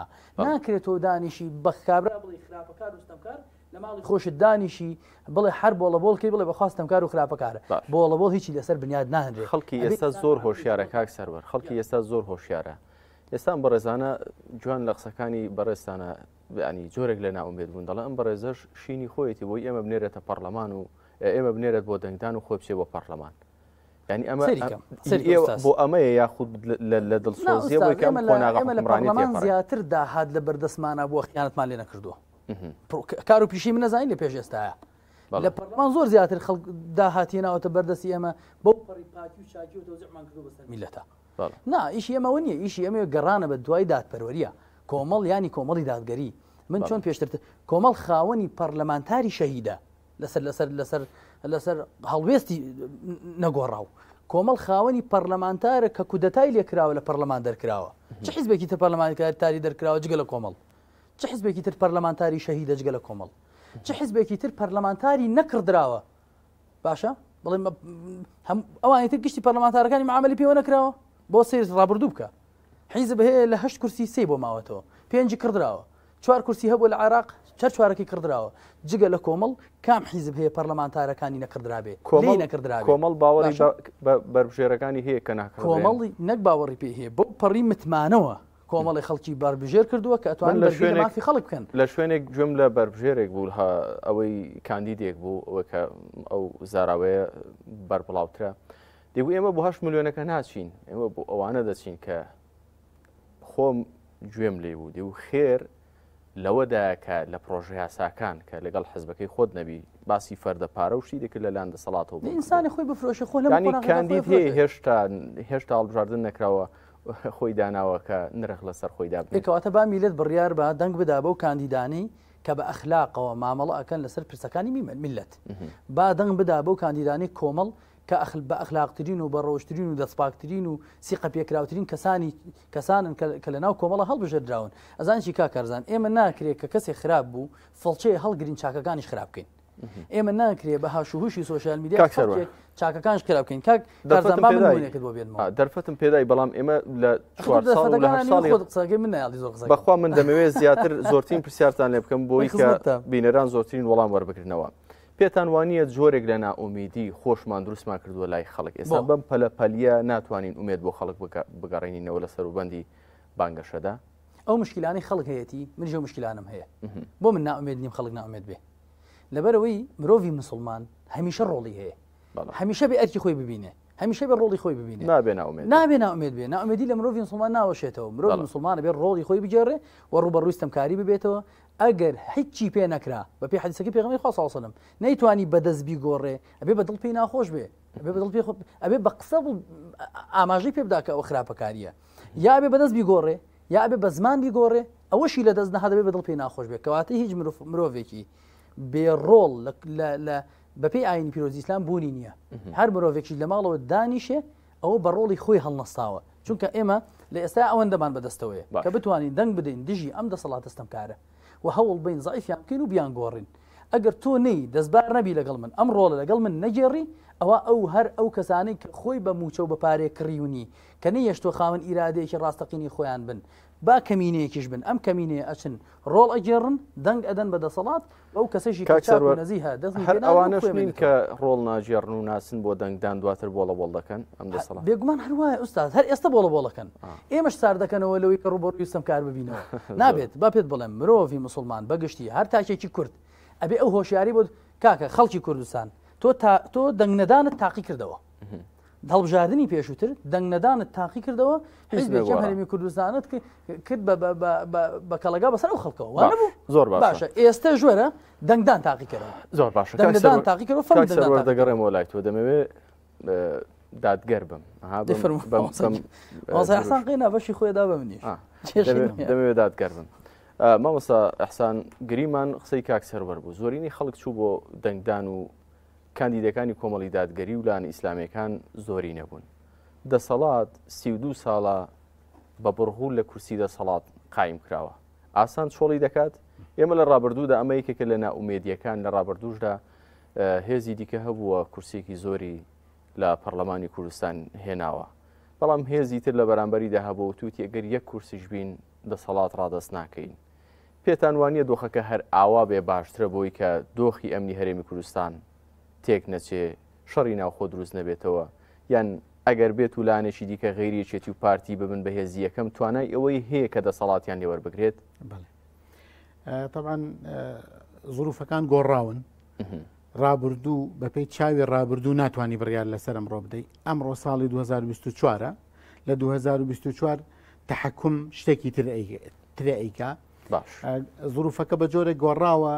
ناکرێتەوە دانیشی بەخکابرا بڵی خراپەکار وستەمکار لە ماڵی خۆشت دانیشی بڵێ هەر بۆڵە بۆڵکی بڵێ بەخواستم کار و خراپەکارە بۆڵە بۆ هیچی لەسەر بنیاد ناهێنێت خەڵکی ئێستا زۆر هۆشیارە کاک سەرەر خەڵکی ئێستا زۆر هۆشیارە ئێستا بەڕێزانە جوان لە قسەکانی بەڕێستانە ینی جۆرێک لە ناومێت بوون دەڵە ئەم بەڕێزەش شینی خۆیەتی بۆی ئێمە بنێرێتە پەرلەمان و ئێمە بنێرێت بۆ دەنگدان و خۆپچێ بۆ پەرلەمان ینی ئەمە بۆ ئەمەیە یاخود لە دڵسۆزیەوەیمان زیاتر داهات لە بەردەسمانە بۆ خیانەتمان لێ نەکردووە کار و پیشی من نەزانین لە پێش ئێستاە لە پەرلەمان زۆر زیاتر خەڵ داهاتی ناوەتە بەردەسی ئەمە بەو پڕی پاکی و چاکی و دەوزمان کردو بەسەر میلەتە نا ئیشی ئەمەوە نیە ئیشی ئەمە گەڕانە بە دوای دادپەروەریە کۆمەڵ ینی کۆمەڵی دادگەری من چۆن پێشتر کۆمەڵ خاوەنی پەرلەمانتاری شەهیدە لەسەر لەسەر لەسەر لەسەر هەڵوێستی نەگۆڕاو کۆمەڵ خاوەنی پەرلەمانتارە کە کودەتای لێکراوە لە پەرلەمان دەرکراوە چه حزبێکی تر پەرلەمانکارتاری دەرکراوە جگە لە کۆمەڵ چه حزبێکی تر پەرلەمانتاری شەهیدە جگە لە کۆمەڵ چه حزبێکی تر پەرلەمانتاری نەکردراوە باشە بڵێ ئەوانی تر گشتی پەرلەمانتارەکانی معاملی پێوە نەکراوە بۆ سیرت ڕابردوو بکە حیز بەهەیە لە هەشت کورسی سی بۆ ماوەتەوە پێنج کردراوە چوار کورسی هەبوو لە عراق چەر چوارەکی کردراوە جگە لە کۆمەڵ کام حیزب هەیە پەرلەمانتارەکانی نەکردرابێ کۆمەڵ نەکردرا کۆمەڵ باوەڕی بربژێرەکانی هەیە کە ناکە کۆمەڵی نەک باوەڕی پێ هەیە بۆ پەڕی متمانەوە کۆمەڵی خەڵکی باربژێر کردووە کە ئەتوان لە شوێنمافی خەڵک بکەن لە شوێنێک گوێم لە بربژێرێک بوو ئەوەی کاندیدێک بوو ئەو زاراوەیە بربڵاوترە دەگو ئێمە بۆ هەش ملیۆنەکە ناچین ئێمە بۆ ئەوانە دەچین کە خۆم گوێم لێ بوو دێ و خێر لەوەداکە لە پرۆژه یاساکان کە لەگەڵ حزبەکەی خۆت نەبی باسی فەردە پارە وشی دەکرد لە لاندە سەڵاتەوە ئینسانی خۆی بفرۆشی خۆ لەانی کاندید هەیە هێشتا هێشتا هەڵبژاردن نکراوە خۆی داناوەکە نرخ لەسەر خۆی دابێتکەواتە با میلت بڕیار بە دەنگ بدا بە و کاندیدانی کە بە ئەخلاقەوە مامەڵە ئەەکەن لەسەر پرسەکانی میمە میلت با دەنگ بدا بە و کاندیدانی کۆمەڵ کە ئەخل بە ئەخلاقترین و بە ڕۆشترین و دەستپاکترین و سیقە پێکراوترین کەسانی کەسانن کە لە ناو کۆمەڵە هەڵبژێراون ئەزان چی کاکارزان ئێمە ناکرێت کە کەسێک خراپ بوو فڵچەیە هەڵگرین چاکەکانی خراپکەین ئێمە ناکرێت بە هاشوهوشی سوۆشال میدیا چاکەکانش کراکەین کاک دەرفەتم پێدای بەڵام ئێمە لە بەخوا من دەمەوێت زیاتر زۆرترین پرسیارتان لێ بکەم بۆی کە بینەران زۆرترین وەڵام وەربکردنەوە. پێتان وانە جۆرێک لە ناومیدی خۆشمان دروستمان کردووە لای خەڵک ئێستا بەم پەلە پەلیە ناتوانین ومێت بۆ خەڵک بگەڕێنینەوە لە سەرروبندی بانگەشەدا ئەو مشکلانی خەڵک هەیەی منژە مشکلانم هەیە بۆ من ناومێت نیم خەڵک ناومێت بێ لەبەرەوەی مرۆڤی مسلمان هەمیشە ڕۆڵی هەیە هەمیشە بە ئەرکی خۆی ببینێ هەمیشە بە ڕۆڵی خۆی ببینێ نابێ ناومێت نابێ ناومێت بێ ناومێدی لە مرۆڤی مسلمان ناوەشێتەوە مرۆڤ مسلمانە بێ ڕۆڵی خۆی بجێڕێ و ڕوبە ڕوویستەمکاری ببێتەوە ئەگەر هیچی پێ نەکرا بە پێ حەدیسەکە پێغمی خۆساوسلم نەیتوانی بەدەستبی گۆڕێ ئەبێ بە دڵ پێی ناخۆش بێ ئەبێ بەدڵ پێ ئەبێ بە قسە ئاماژەی پێ بداکە ئەو خراپەکاریە یا ئەبێ بەدەستبی گۆڕێ یا ئەبێ بە زمان بیگۆڕێ ئەوەشی لە دەست نەهادەبێ بەدڵ پێی ناخۆش بێ کەواتە هیچ مرۆڤێکی بێڕۆڵ بە پێی ئاین پیرۆزی ئسلام بوونی نییە هەر مرۆڤێکی لە ماڵەوە دانیشێ ئەوە بە ڕۆڵی خۆی هەڵنەستاوە چونکە ئێمە لە ئێستا ئەوەندەمان بەدەستەوەیە کە بتوانین دەنگ بدەین دژی ئەم دەسەڵات دەستەمکارە وهو بين ضعيف يمكن يعني وبيان جورين ئەگەر تۆ نەی دەستبار نەبی لەگەڵ من ئەم ڕۆڵە لەگەڵ من نەگێڕی ئەوە ئەو هەر ئەو کەسانی کە خۆی بە موچە و بە پارێ کڕیونی کە نەیەشتۆ خاون ئیرادەیەکی ڕاستەقینی خۆیان بن با کەمینەیەکیش بن ئەم کەمینەیە ئەچن ڕۆڵ ئەگێڕن دەنگ ئەدەن بەدەسەڵات ئەو کەسەشی نزیها ئەوانەشین کە ڕۆڵ ناژێڕن و ناسن بۆ دەنگدان دواتر بۆڵە بۆڵ دەکەن ئەم دەسەڵات بێگومان هەروایە ئوستاز هەر ئێستا بۆڵە بۆڵەکەن ئێمەش سار دەکەنەوە لەوەی کە ڕوبەر ویستم کار ببینەوە (laughs) نابێت با پێت بڵێم مرۆڤی مسلمان بەگشتی هەر تاکێکی کورد ئەبێ ئەو هۆشیاری بۆ کاکە خەڵکی کوردستان تۆ تۆ دەنگنەدانت تاقی کردەوە دڵبژاردننی پێشووتر دەنگنەدانت تاقی کردەوە هەرمی کوردستانت کرد بە کەلگا بەسەر ئەو خەڵکەوە زۆر باشە ئێستا ژێرە دەنگدان تاقیکردەوە زۆر باش تاقیکردەوە دەگەڕێمەوە لای تۆ دەمەوێت دادگەر بم قی ناوەشی خۆیدا بە منی دەمەوێت دادگەر بم مامەسا ئەحسان گریمان قسەی کاکسەرەر بوو زۆرینی خەڵک چوو بۆ دەنگدان و کاندیدەکانی کۆمەڵی دادگەری و لاان ئیسلامیەکان زۆری نەبوون دەسەڵات سی دو ساڵە بە بڕغول لە کورسی دەسەڵات قایم کراوە ئاسان چۆڵی دەکات ئێمە لە ڕابردوودا ئەمە یکێکە لە ناومێدیەکان لە ڕابردوشدا هێزی دیکە هەبووە کورسێکی زۆری لە پەرلەمانی کوردستان هێناوە بەڵام هێزی تر لە بەرامبەری داهبوو تووتی ئەگەر یەک کورسیش بین دەسەڵات ڕادەست ناکەین پێتان وانە دۆخەکە هەر ئاوا بێ باشترە بۆی کە دۆخی ئەمنی هەرێمی کوردستان تێک نەچێ شەڕی ناوخۆ دروست نەبێتەوە یان ئەگەر بێت و لانێکی دیکە غیریەکێتی و پارتی ببن بە هێزیەکەم توانای ئەوەی هەیە کە دەسەڵاتیان لێوەربگرێت طبعاان زروفەکان گۆڕاون رابرردوو بەپی چاوی رابرردوو ناتوانانی بڕیار لەسەر ئەمڕۆ بدەیت ئەمڕۆ ساڵی 2024 لە 2024 تحکم شتێکی تر ترئیکا زروفەکە بە جۆرە گۆڕاوە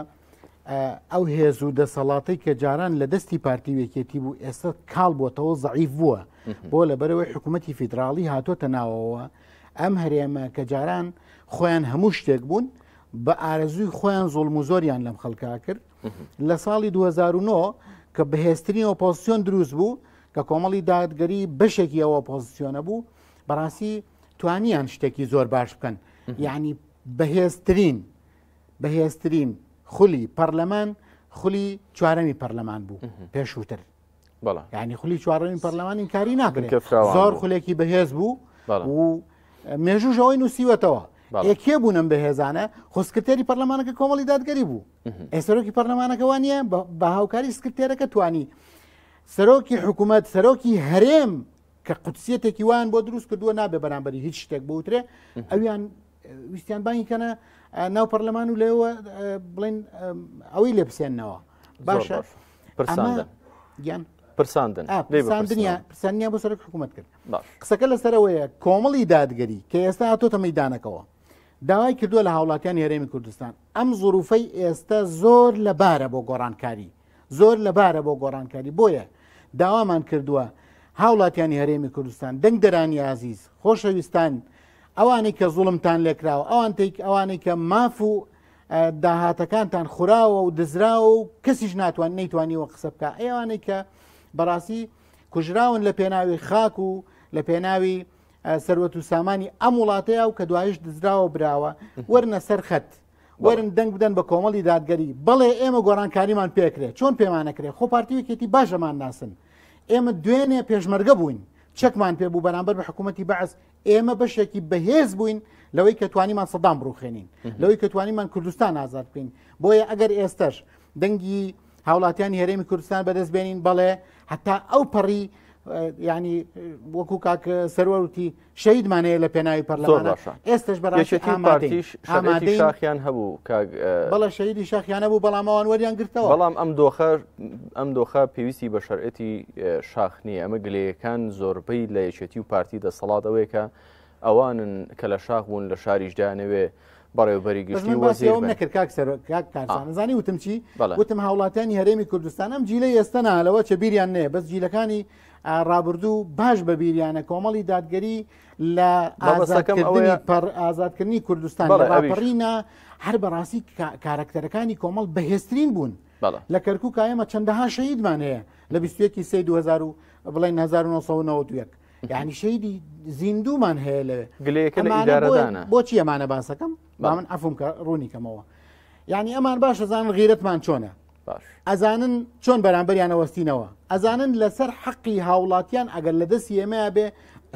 ئەو هێز و دەسەڵاتی کە جاران لە دەستی پارتی وێکێتی بوو ئێستا کاڵ بۆتەوە زعیف بووە بۆ لەبەرەوەی حکوومەتتی فیدراڵی هاتۆتە ناوەوە ئەم هەرێمە کە جاران خۆیان هەموو شتێک بوون بە ئارەزوی خۆیان زۆڵ و زۆریان لەم خەڵکا کرد لە ساڵی 2009 کە بەهێستنی ئۆپۆزیسیۆن دروست بوو کە کۆمەڵی دادگەری بەشێکی ئەوە ئۆپۆزیسیۆنە بوو بەڕاستی توانیان شتێکی زۆر باش بکەن یعنی بەهێزترین بەهێزترین خولی پەرلەمان خولی چوارەمی پەرلەمان بوو پێشووتر ینی خولی چوارەمی پەرلەمانی کاری ناکرێت زۆر خولێکی بەهێز بوو و مێژوژەوەی نووسیوەتەوە یەکێ بوونم بەهێزانە خۆسکرێری پەرلەمانەکە کۆمەڵی دادگەری بوو ئێسەرۆکی پەرلەمانەکەوانە بە هاوکاری سکرێرەکە توانی سەرۆکی حکوومەت سەرۆکی هەرێم کە قوتسیەتێکی وان بۆ دروست کردووە نابێ بەرامبەری هیچ شتێک بوترێ ئەویان ویسیان بانیکەنە ناو پەرلەمان و لێەوە بڵێن ئەوەی لێ بسێننەوە باشە گیان پرساندن پرسانیا بۆ سەر حکوومەت کرد قسەکە لەسەرەوەیە کۆمەڵی دادگەری کە ئێستا هاتۆتە مەدانەکەەوە داوای کردووە لە هاوڵاتیان هێرێمی کوردستان ئەم زروفەی ئێستا زۆر لەبارە بۆ گۆڕانکاری زۆر لەبارە بۆ گۆڕانکاری بۆیە داوامان کردووە هاوڵاتیانی هەرێمی کوردستان دەنگ دەرانی عزیز خۆشەویستان ئەوانی کە زوڵمتان لێکراوە ئەوان تێک ئەوانەی کە ماف و داهاتەکانتان خوراوە و دزراوە و کەسیش ناتوان نەیتوانیوە قسە بکە ئەوانەی کە بەڕاستی کوژراون لە پێناوی خاک و لە پێناوی سەروەت و سامانی ئەم وڵاتەیە و کە دوایش دزراوە براوە وەرنە سەرخەت وەرن دەنگ بدەن بە کۆمەڵی دادگەری بەڵێ ئێمە گۆرانکاریمان پێکرێت چۆن پێمانەکرێت خۆ پارتیوکێتی باشەمان ناسن ئێمە دوێنێ پێشمەرگە بووین چەکمان پێ بوو بەرامبەر بە حکوومەتتی بەعز ئێمە بەشێکی بەهێز بووین لەوەی کە توانیمان سەدام بڕوخێنین لەوەی کە توانیمان کوردستان ئازاد بکەین بۆیە ئەگەر ئێستش دەنگی هاوڵاتیان هێرێمی کوردستان بەدەست بێنین بەڵێ هەتا ئەو پەڕی ینی وەکو کاکە سەرەرتی شەیدمانەیە لە پێناوی پەرلمان ئێستش بەڕێتی شاخیان هەبوو بەڵە شەیدی شاخیانە بوو بەڵامەوان وەریان گرتەوە بەڵام ئەم دۆخە ئەم دۆخە پێویستی بە شەرعەتی شاخنی ئەمە گلەیەکان زۆربەی لە یەکێتی و پارتی دەسەڵات ئەوەیەکە ئەوانن کە لە شاخ بوون لە شاریشدانەوێ بەڕێوبەری گشتی وەزیەوە نەکرد کاکزانی وتم چی وتم هاوڵاتیانی هەرێمی کوردستانم جیلە ئێستەنا لەوە چە بیریان نێ بەس جیلەکانی ڕابردوو باش بە بیریانە کۆمەڵی دادگەری لە ئازادکردنی کوردستان ڕاپەڕینە هەر بەڕاستی کارکتەرەکانی کۆمەڵ بەهێسترین بوون لە کەرکک ئەمە چەندەها شەیدمان هەیە لە 21 س 2000 بڵین 1992 یعنی شەیدی زیندومان هەیە لەوێ گلەیەکەدارەدانە بۆچی ئەمانە باسەکەم با من ئەفم ڕوونی کەمەوە یعنی ئەمان باشەزان غیرەتمان چۆنە ئەزانن چۆن بەرامبەریانەوەستینەوە ئەزانن لەسەر حەقی هاوڵاتیان ئەگەر لە دەست ئێمەیە بێ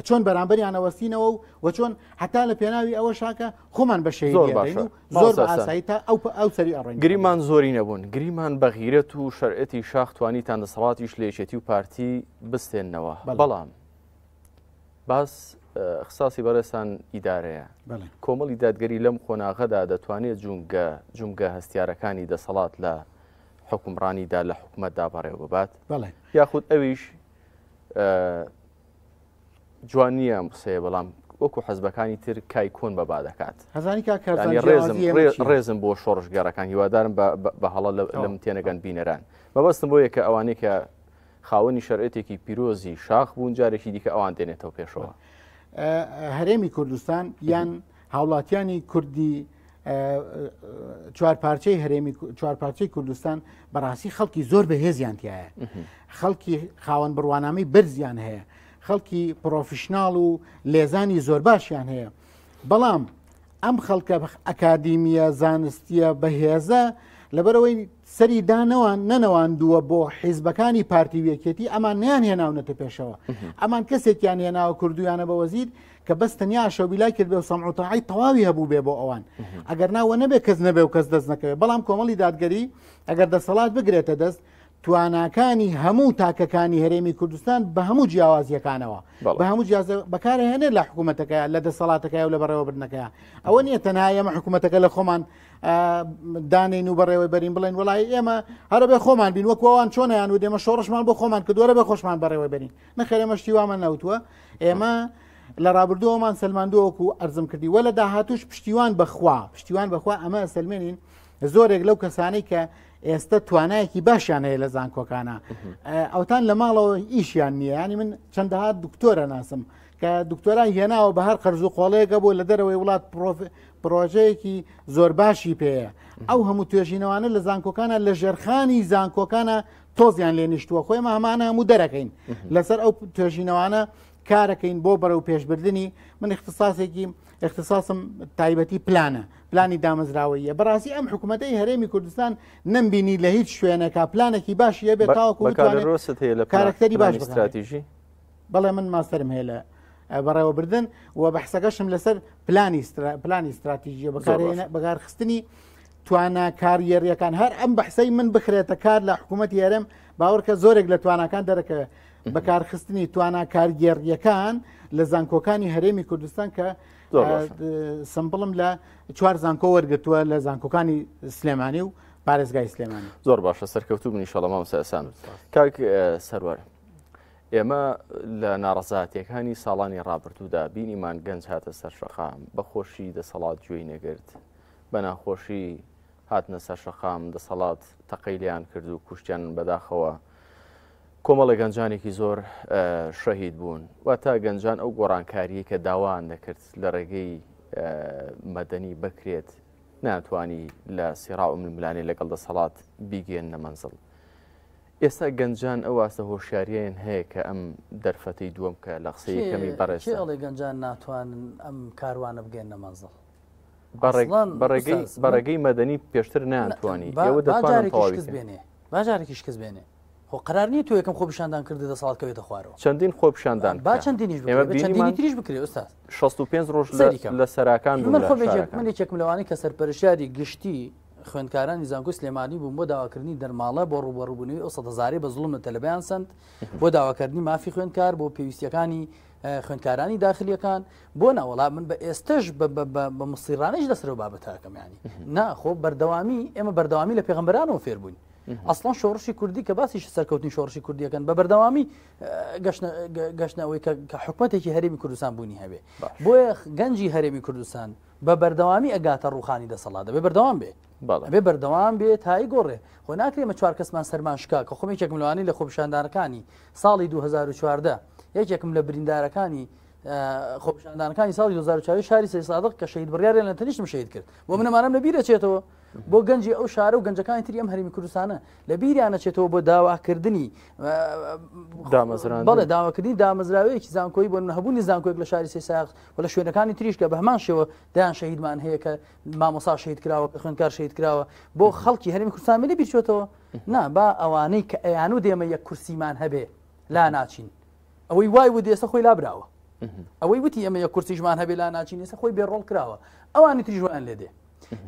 چۆن بەرامبەریانەوەستینەوە و وە چۆن هەتا لە پێناوی ئەوە شاکە خۆمان بەشێ زۆر ئاسایی تا ئەو ئەو سەری ئەڕێن گریمان زۆری نەبوون گریمان بە غیرەت و شەرعەتی شاختوانیتان دەسەڵاتیش لێچێتی و پارتی بستێننەوە بەڵام باس خساسی بەرەسان ئیدارەیە کۆمەڵی دادگەری لەم خۆناغەدا دەتوانێت جونگە جونگە هەستیارەکانی دەسەڵات لە حکومڕانیدا لە حکوومەتدا بەڕێوە ببات یاخود ئەویش جوانیە قسەیە بەڵام وەکو حەزبەکانی تر کای کۆن بەبا دەکات ڕێزم بۆ شۆڕژگەرەکان هیوادارم بە هەڵە لەم تێنەگەن بینەران بەبستم بۆ یەکە ئەوانەیە کە خاوەنی شەرێتێکی پیرۆزی شاخ بوون جارێکی دیکە ئەوان دێنێتەوە پێشەوە هەرێمی کوردستان یان هاوڵاتیانی کوردی چوارپارچەی هەرێمی چوارپارچەی کوردستان بەڕاستی خەڵکی زۆر بەهێزیان تایە خەڵکی خاوەن بڕوانامەی برزیان هەیە خەڵکی پرۆفیشنال و لێزانی زۆر باشیان هەیە بەڵام ئەم خەڵکە ئەکادیمیە زانستیە بەهێزە لەبەرەوەی سەری دانەوان نەنەواندووە بۆ حیزبەکانی پارتی وەکێتی ئەمان نیان هێناونەتە پێشەوە ئەمان کەسێکیان هێناوە کوردویانە بە وەزیر کە بەس تەنیا شەوبیلای کرد بێ و سەمعوتەعی تەواوی هەبوو بێ بۆ ئەوان ئەگەر ناوە نەبێ کەس نەبێ و کەس دەست نەکەوێت بەڵام کۆمەڵی دادگەری ئەگەر دەسەڵات بگرێتە دەست تواناکانی هەموو تاکەکانی هەرێمی کوردستان بە هەموو جیاوازیەکانەوە بە هەموو بەکارە هێنێت لە حکوومەتەکە لە دەسەڵاتەکەی و لە بەڕێوەبرنەکەی ئەوە نیە تەنها ئێمە حکوومەتەکە لە خۆمان دانین و بەڕێوە بەرین بڵێن وڵی ئێمە هەرە بێ خۆمان بین وەکوان چۆنیان و دێمە شۆڕشمان بۆ خۆمان کە دوۆرە بە خۆشمان بەڕێوە بەرین نەخەرێمەشتی وامان نەوتوە ئێمە لە ڕابردووەمان سلماندۆوەکو و ئەرزم کردی وە لە داهاتوش پشتیوان بەخوا پشتیوان بەخوا ئەمە سلمێنین زۆرێک لەو کەسانی کە ئێستا توانایەکی باشیان هەیە لە زانکۆکانە ئەوتان لە ماڵەوە ئیشیان نییە ینی من چەندەها دکتۆرە ناسم کە دکتۆران هێناوە بە هەر قەرز و قۆڵەیەگە بۆ لە دەرەوەی وڵات پرۆژەیەکی زۆر باشی پێەیە ئەو هەموو توێژینەوانە لە زانکۆکانە لە ژێرخانی زانکۆکانە تۆزیان لێ نیشتووە خۆی مامانە هەموو دەرەکەین لەسەر ئەو توێژینەوانە کارەکەین بۆ بەرەو پێشبردننی من اختصاسێکی اختصاسم تایبەتی پلانە پلانی دامەزراوەیە بەڕاستی ئەم حکوومەتەی هەرێمی کوردستان نمبینی لە هیچ شوێنەکە پلانێکی باشیە بێت تاوەکو کارکتەری باش استراتیژی بەڵێ من ماسترم هەیە لە بەڕێوەبردن و بەحسەکەشم لەسەر پلانی پلانی استراتیژیە بەکارخستنی توانە کاریێریەکان هەر ئەم بەحسەی من بخرێتە کار لە حکوومەتتی هەرم باوەڕکە زۆرێک لە توانەکان دەرەکە بەکارخستنی توانە کارگێڕیەکان لە زانکۆکانی هەرێمی کوردستان کە سمبڵم لە چوار زانکۆ وەرگتووە لە زانکۆکانی سلێمانی و پارێزگای سلێمانی زۆر باشە سەرکەوتو منی شەڵەما سەسان کاک سەروەر ئێمە لە ناڕزاتیەکانی ساڵانی ڕابرتوودا بینیمان گەنج هاتە سەرشەقام بەخۆشی دەسەڵات گوێی نەگرت بە ناخۆشی هاتنە سەرشەقام دەسەڵات تەقەیلیان کرد و کوشتیان بەداخەوە کۆمەڵە گەنجانێکی زۆر شەهید بوون و تا گەنجان ئەو گۆڕانکاریی کە داوان دەکرد لە ڕێگەی مەدەنی بکرێت ناتوانی لە سیرا و ململانی لەگەڵ دەسەڵات بیگەێن نەمەنزڵ ئێستا گەنجان ئەو ئاستە هۆشیاریان هەیە کە ئەم دەرفەتی دووەم کە لە قسەی کەمی بەڕێ ئەڵێ گەنجان ناتوانن ئەم کاروانە بگەێن نەمەنزڵ بەڕێگەی مەدەنی پێشتر ناتوانی ئێوە دەتوانێت باجارێکیش کەس بێنێ خۆ قرار نیە توێکم خۆ پیشاندان کردی دە ساڵات کەوێتە خوارەوە چەندین خۆ پیشاندان با چەندینیش تریش بکرێ ئوستا 65 ڕۆژ لە سەراکان منێکم لەوانی کە سەرپەرشاری گشتی خوێندکارانی زانکۆ سلێمانی بووم بۆ داواکردنی دەرماڵە بۆ ڕوبەڕووبوونەوەی ئەوسەدەزاری بە زڵمە تەلبیان سند بۆ داواکردنی مافی خوێندکار بۆ پێویستیەکانی خوێندکارانی داخلیەکان بۆ ناوەڵا من بە ئێستش بە مسیرانش دەسەر و بابەتاکەمیانی ناخۆ بەردەوامی ئێمە بەردەوامی لە پێغمبرانەوە فێربووین ئەسڵان شۆڕشی کوردی کە باسیش سەرکەوتنی شۆڕشی کوردیەکەن بە بەردەوامی گەشتەوەی کە حکوومەتێکی هەرێمی کوردستان بوونی هەبێ بۆیە گەنجی هەرێمی کوردستان بە بەردەوامی ئەگاتە ڕوخانی دەسەڵات بێ بەردەوام بێ بێ بەردەوام بێ تایی گۆڕێ خۆ ناکرێمە چوار کەسمان سەرمان شکا کە خۆمێکێک میلوانی لە خۆپشاندارەکانی ساڵی 2014 یەکێکم لە بریندارەکانی خۆپشاندانەکانی ساڵی 2004 شاری سەی سادق کە شید بڕیاریان لە تەنیشتم شید کرد بۆ منەمانم لە بیرە چێتەوە بۆ گەنجی ئەو شارە و گەنجەکانی تری ئەم هەرمی کوردستانە لە بیریانەچێتەوە بۆ داواکردنی بەڵێ داواکردنی دامەزراوەیەکی زانکۆی بۆ هەبوونی زانکۆیک لە شاری سێساق و لە شوێنەکانی تریشکە بە هەمان شێوە دایان شەهیدمان هەیە کە مامۆسا شید کراوە کە خوێنکار شید کراوە بۆ خەڵکی هەرمی کوردستان ملی بیرچێتەوە نا با ئەوانەی کە ئەیان و دێمە یەک کورسیمان هەبێ لا ناچین ئەوەی وای و دێسە خۆی لابراوە ئەوەی وتی ئەمە یە کورسیژمان هەبێ لا ناچین ێسە خۆی بێڕۆڵ کراوە ئەوانی تریژوان لێ دێ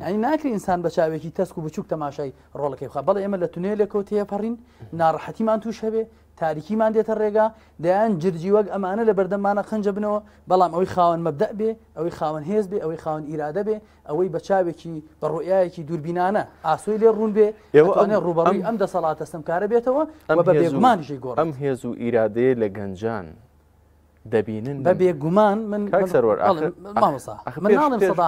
ئەنی ناکری ئینسان بە چاوێکی تەسک و بچووک تەماشای ڕۆڵەکەی خە بەڵێ ئێمە لە تونێ لەکەوت تێپەڕین ناڕەحەتیمان توش هەبێ تاریکیمان دێتە ڕێگا دەیان جرجی وەک ئەمانە لە بەردەمانە خەنجە بنەوە بەڵام ئەوەی خاوەن مەبدە بێ ئەوەی خاوەن هێز بێ ئەوەی خاوەن ئیرادە بێ ئەوەی بە چاوێکی بە ڕۆیایەکی دووربینانە ئاسوی لێ ڕوون بێ ئێوەێ ڕوبەڕی ئەم دەسەڵاتە سمکارە بێتەوە ئەمە بە بێگومانیشی گۆڕ ئەم هێز و ئیرادەیە لە گەنجان دەبینن بە بێگومان من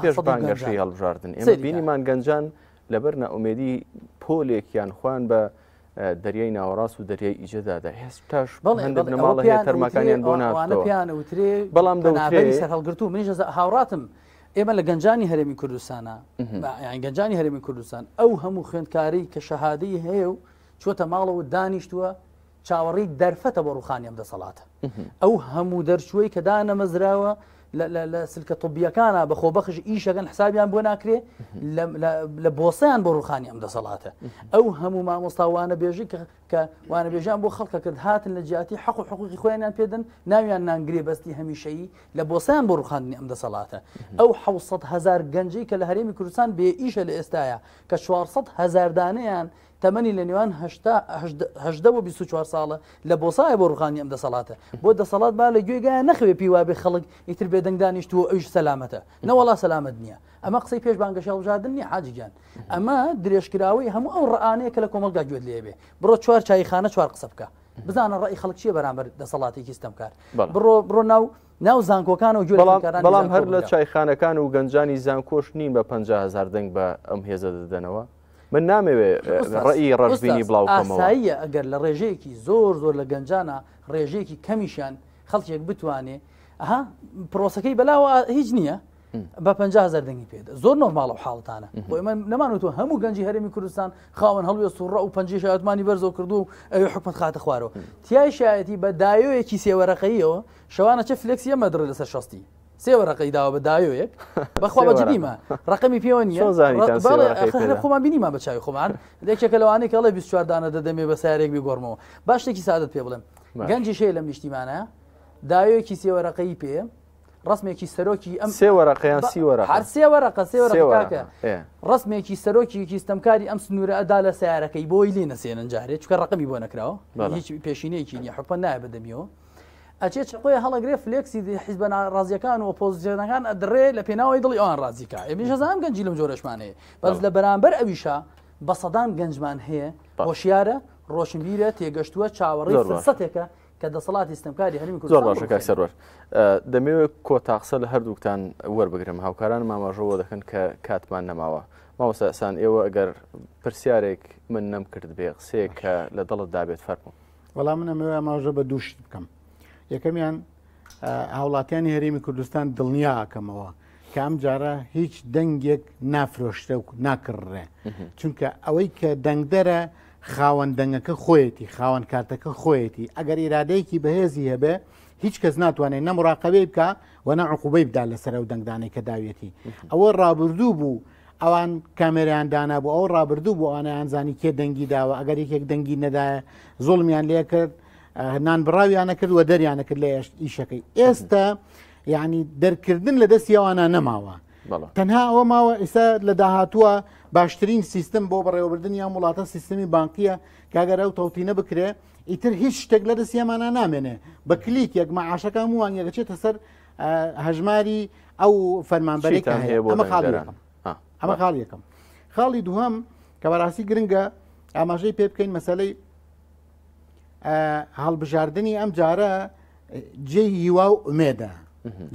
پێشبانگەشی هەڵبژاردن ئێمە بینیمان گەنجان لەبەر نەومێدی پۆلێکیان خوان بە دەریای ناوەڕاست و دەریای ئیجدادا هێستاش هەندە نەماڵە هەیە تەرماکانیان بۆ ناوانەوترێ بەڵام سەرهڵگرتو منیش هاوڕاتم. ئێمە لە گەنجانی هەرێمی کوردستانە گەنجانی هەرێمی کوردستان ئەو هەموو خوێندکاری کە شەهادەی هەیە و چۆتە ماڵەوە دانیشتووە چاوەڕی دەرفەتە بۆ ڕوخانیم دەسەڵاتە ئەو هەموو دەرچووی کە دانە مەزراوە لە سلکە تۆبیەکانە بەخۆ بەخش ئیشەکەن حسابیان بۆ ناکرێ لە بۆسیان بۆ ڕوخانیم دەسەڵاتە ئەو هەموو مامۆستاوانە بێژی کە وانە بێژان بۆ خەڵکە کرد هاتن لە جیاتی حق و حقوقی خۆیانیان پێدن ناویان نانگرێ بەستی هەمیشەیی لە بۆسیان بۆ ڕوخاندنی ئەم دەسەڵاتە ئەو هزار گەنجی کە لە هەرێمی کوردستان بێ ئیشە لە ئێستاە کە 400 هزاردانەیان تەمەنی لە نێوانهدا بۆ 24 ساڵە لە بۆسایە بۆ ڕخانی ئەم دەسەڵاتە بۆ دەسەڵات با لە گوێگایە نەخوێ پیوابێ خەڵک ئیتر بێدەنگدانیشتوە ئەوش سەلامەتە نەوەڵا سەلامت نییە ئەمە قسەی پێش بانگەشەڵژادن نیە حاجیگیان ئەمە درێژکراوی هەموو ئەو ڕانەیە کە لە کۆمەلگا گوێت لێبێ بڕۆ چوار چایخانە چوار قسە بکە بزانە ڕی خەڵک چیە بەرامبەر دەسەڵاتێکی ستەمکار بڕۆ بڕۆ ناو ناو زانکۆکان و بەڵام هەر لە چایخانەکان و گەنجانی زانکۆش نیم بە 500هزار دەنگ بە ئەم هێزە دەدەنەوە من نامەوێ ڕێی ڕژبینی بڵاوکەمەوە ئەگەر لە ڕێژەیەکی زۆر زۆر لە گەنجانە ڕێژەیەکی کەمیشان خەڵکێک بتوانێ ئەها پرۆسەکەی بەلاوە هیچ نییە بە 500 دەنگی پێدا زۆر نۆرمماڵە و حاڵتانە بۆمە نەمانوتوە هەموو گەنجی هەرمی کوردستان خاوەن هەڵوێ سوڕ و پنجش ئەتمانی بەرزۆ کردو و ئەوێ حکومت خاتە خوارەوە تیای شایەتی بە دایۆیەکی سێوەرەقەیەوە شەوانە چه فلکسیە مەدرێ لەسەر شستی سێوە ڕقەی داوە بە داوەیەک (laughs) بەخوا بەجدیمە ڕقەمی پێوەنیە خۆمان بینیمان بەچوی خۆمان دێکێکە لەوانی کەڵێ 24 دانە دەدەمێ بە سارێک بگۆڕمەوە باشێکی سادت پێ بڵێم گەنجی شەیە لەم نیشتیمانە داوەیەکی سێوەرەقەی پێ ڕسمێکی سەرۆکی ئەم سێوەرەقیان سیوەرە هەر سێوەرەقە سێوەرەکە ڕسمێکی سەرۆکیکی ستەمکاری ئەم سنوورە ئەدا لە سیارەکەی بۆی لێ نەسێنن جارێت چکە ڕقمی بۆ نکراوە هیچ پێشینەیەکی نیە حکوە نایە بەدەمیەوە ئەچێت چقۆی هەڵەگرێ فلێکسی حیزبەن ڕازیەکان و پۆزیشنەکان ئەدرێ لە پێناوی دڵی ئەوان ڕازیکە ئێمیشەزانام گەنجی لەم جۆرەشمانەیە بەس لە بەرامبەر ئەویشە بە سەدان گەنجمان هەیە هۆشیارە ڕۆشنبیرە تێگەشتووە چاوەڕی سەتێکە کە دەسەڵاتی سیستمکاری هەرمی زۆر باشەکە سەرەر دەمەوێت کۆتاقسە لە هەردووکتان وەربگرم هاوکاران ماماژەوە دەکەن کە کاتمان نەماوە ماوەسەسان ئێوە ئەگەر پرسیارێک من نەم کرد بێ قسەیە کە لە دڵت دابێت فەرمو وەڵام منە مەوێ ماژە بە دووشت بکەم. یەکەمیان هاوڵاتیانی هەرێمی کوردستان دڵنیاکەمەوە کام جارە هیچ دەنگێک نافرۆشتە و ناکڕێ چونکە ئەوەی کە دەنگدەرە خاوەن دەنگەکە خۆیەتی خاوەن کارتەکە خۆیەتی ئەگەر ئیرادەیەکی بەهێزی هەبێ هیچ کەس ناتوانێت نەمڕاقبەی بکە و نەعقوبەی بدا لەسەر ئەو دەنگدانەی کە داوێتی ئەوە ڕابردوو بوو ئەوان کامێریاندانا بوو ئەو ڕابردوو بوو ئەوانە ئەنزانی کێ دەنگی داوە ئەگەر یەکێک دەنگی نەدایە زۆڵمیان لێ کرد هەنان بڕاویانە کرد وە دەریانە کرد لە ئیشەکەی ئێستا یعنی دەرکردن لە دەست یاوانە نەماوە تەنها ئەوە ماوە ئێستا لە داهاتووە باشترین سیستم بۆ بەڕێوەبردن یان وڵاتە سیستمی بانکیە کاگەرە و تەوتینە بکرێ ئیتر هیچ شتێک لە دەست یامانە نامێنێ بە کلیک یەک مەعاشەکە موان یەکەچێتە سەر هەژماری ئەو فەرمانبەرێک ئەمە خاڵ یەکەم ئەمە خاڵ یەکەم خاڵی دووهم کە بەڕاستی گرنگە ئاماژەی پێ بکەین مەسلەی هەڵبژاردننی ئەم جارە جێ هیوا و ئومێدە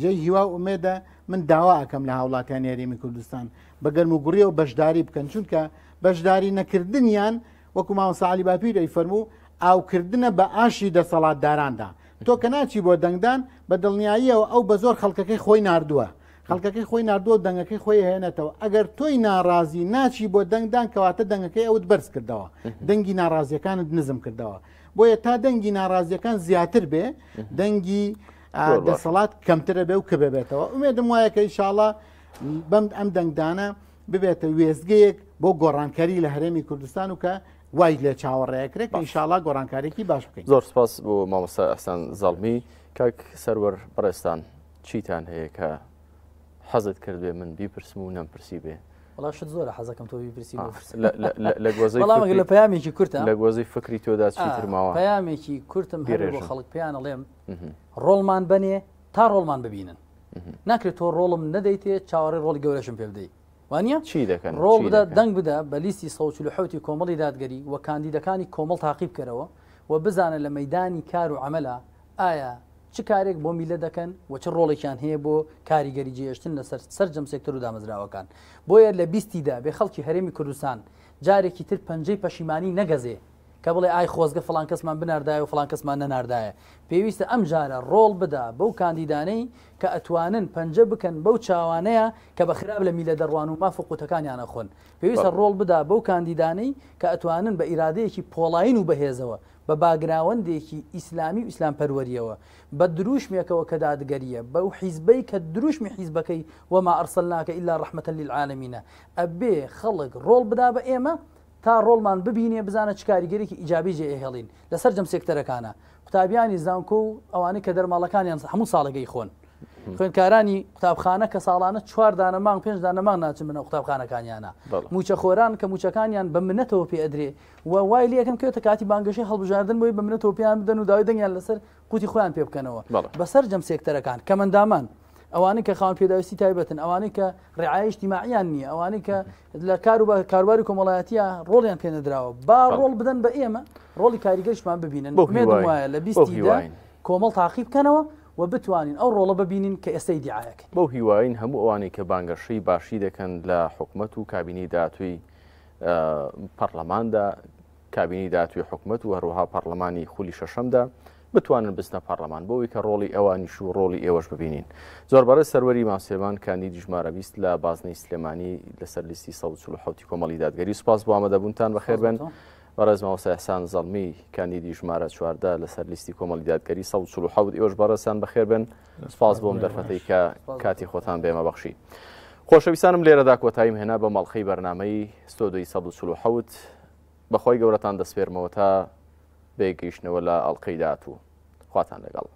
جێ هیوا و ئومێدە من داواکەم لە هاوڵاتیان یاریمی کوردستان بەگەرم و گوڕی و بەشداری بکەن چونکە بەشداری نەکردنیان وەکو ماوە ساعلی باپی دەی فەرموو ئاوکردنە بە ئاشی دەسەڵاتداراندا تۆ کە ناچی بۆ دەنگدان بە دڵنیاییەوە ئەو بە زۆر خەڵکەکەی خۆی نردووە خەڵکەکەی خۆی نردووە دەنگەکەی خۆی هێنێتەوە ئەگەر تۆی ناڕازی ناچی بۆ دەنگدان کەواتە دەنگەکەی ئەوت بەرز کردەوە دەنگی ناڕازیەکانت نزم کردەوە بۆیە تا دەنگی ناڕازیەکان زیاتر بێ دەنگی دەسەڵات کەمترە بێ و کە ببێتەوە ئومێدم وایە کە ئیشاڵە بەم ئەم دەنگدانە ببێتە وێزگەیەک بۆ گۆڕانکاری لە هەرێمی کوردستان و کە وای لە چاوەڕێکرێک ئیشاڵا گۆڕانکارێکی باش بکەین زۆر سپاس بۆ مامۆستا ئەسان زەڵمی کاک سەرەر بەڕێستان چیتان هەیە کە حەزت کردوێ من بیپرسم و نەمپرسی بێ وڵاشت زۆرە حەزەکەم تۆ بیپرسی لە گۆزی لە پامێکی کورتە لە گۆزی فکری تۆدا چیترماوە پامێکی کورتم هێرێ خەڵک پێیان ئەڵێم ڕۆڵمان بنێ تا ڕۆڵمان ببینن ناکرێت تۆ ڕۆڵم نەدەیتێ چاوەڕێ ڕۆڵ گەورەشم پێدەی وانە چی دەکەن ڕۆڵ بدە دەنگ بدە بە لیستی سەوچلو حوتی کۆمەڵی دادگەری و کاندیدەکانی کۆمەڵ تاقیب کەرەوە و بزانە لە مەدانی کار و عملە ئایا چ کارێک بۆ میلە دەکەن و چه ڕۆڵێکیان هەیە بۆ کاریگەری جێشتن لەسەر سرجەم سێکتەر و دامەزراوەکان بۆیە لە بیستیدا بێ خەڵکی هەرێمی کوردستان جارێکی تر پەنجەی پەشیمانی نەگەزێ کە بڵێ ئای خۆزگە فلان کەسمان بناردایە و فلان کەسمان نەناردایە پێویستە ئەم جارە ڕۆڵ بدا بەو کاندیدانەی کە ئەتوانن پەنجە بکەن بەو چاوانەیە کە بە خراپ لە میلە دەڕوان و ماف قوتەکانیانە خۆن پێویستە ڕۆڵ بدا بەو کاندیدانەی کە ئەتوانن بە ئیرادەیەکی پۆلاین و بەهێزەوە بە باگراوەندێکی ئیسلامی و ئیسلام پەروەریەوە بە دروشمێکەوە کە دادگەریە بەو حیزبەی کە دروشمی حیزبەکەی وما ئەرسەلناکە ئللا ڕحمەتە للعاالمینە ئەبێ خەڵک ڕۆڵ بدا بە ئێمە تا ڕۆڵمان ببینێ بزانە چ کاریگەرێکی ئیجابی جێهێڵین لەسەر جەم سێکتەرەکانە قوتابیانی زانکۆ و ئەوانەی کە دەرماڵەکانیان هەموو ساڵەکەی خۆن خوێنکارانی قوتابخانە کە ساڵانە چوار دانەمان پێنج دانەمان ناچن منە قوتابخانەکانیانە موچە خۆران کە موچەکانیان بە منەتەوە پێ ئەدرێ و وای لەکەم کەوێتە کاتی بانگەشی هەڵبژاردن بۆی بە منەتەوە پێیان بدەن و داوای دەنگیان لەسەر قوتی خۆیان پێ بکەنەوە بەسەر جەم سێکتەرەکان کە مندامان. ئەوانەی کە خاوەن پێداویستی تایبەتن ئەوانەی کە ڕعایشتیماعیان نییە ئەوانەی کە لە کار و کاروباری کۆمەڵایەتە ڕۆڵیان پێنەدراوە با ڕۆڵ بدەن بە ئێمە ڕۆڵی کاریگەشمان ببینن بۆ وایە لە بیستی کۆمەڵ تاقی بکەنەوە و بتوانین ئەو ڕۆڵە ببینین کە ئێستا دیعاەکە بەو هیواین هەموو ئەوانەی کە بانگەشەی باشی دەکەن لە حکومت و کابینی داتووی پەرلەماندا کابینی داتوی حکومت و هەروها پەرلەمانی خولی شەشەمدا بتوانن بستە پەرلەمان بۆەوەی کە ڕۆڵی ئەوانیش و ڕۆڵی ئێوەش ببینین زۆربارە سەروەری ماسێمان کاندید ژمارە بیست لە بازنەی سلێمانی لەسەر لیستی 1970 کۆمەڵی دادگەری سوپاس بۆ ئامەدەبوونتان بە خێربن. بەڕێز ماوەسەحسان زەڵمی کاندیدی ژمارە چواردە لەسەر لیستی کۆمەڵی دادگەری 1970 ئێوەش بەڕێسان بەخێر بن سپاس بۆم دەرفەتەی کە کاتی خۆتان بێمە بەخشی. خۆشەویستانم لێرەدا کۆتاییم هێنا بە مەڵخی بەرنمەی 1970 بەخۆی گەورەتان دەسپێرمەوە تا بێگەیشتنەوە لە ئەڵلقەی داات و خواتان لەگەڵ.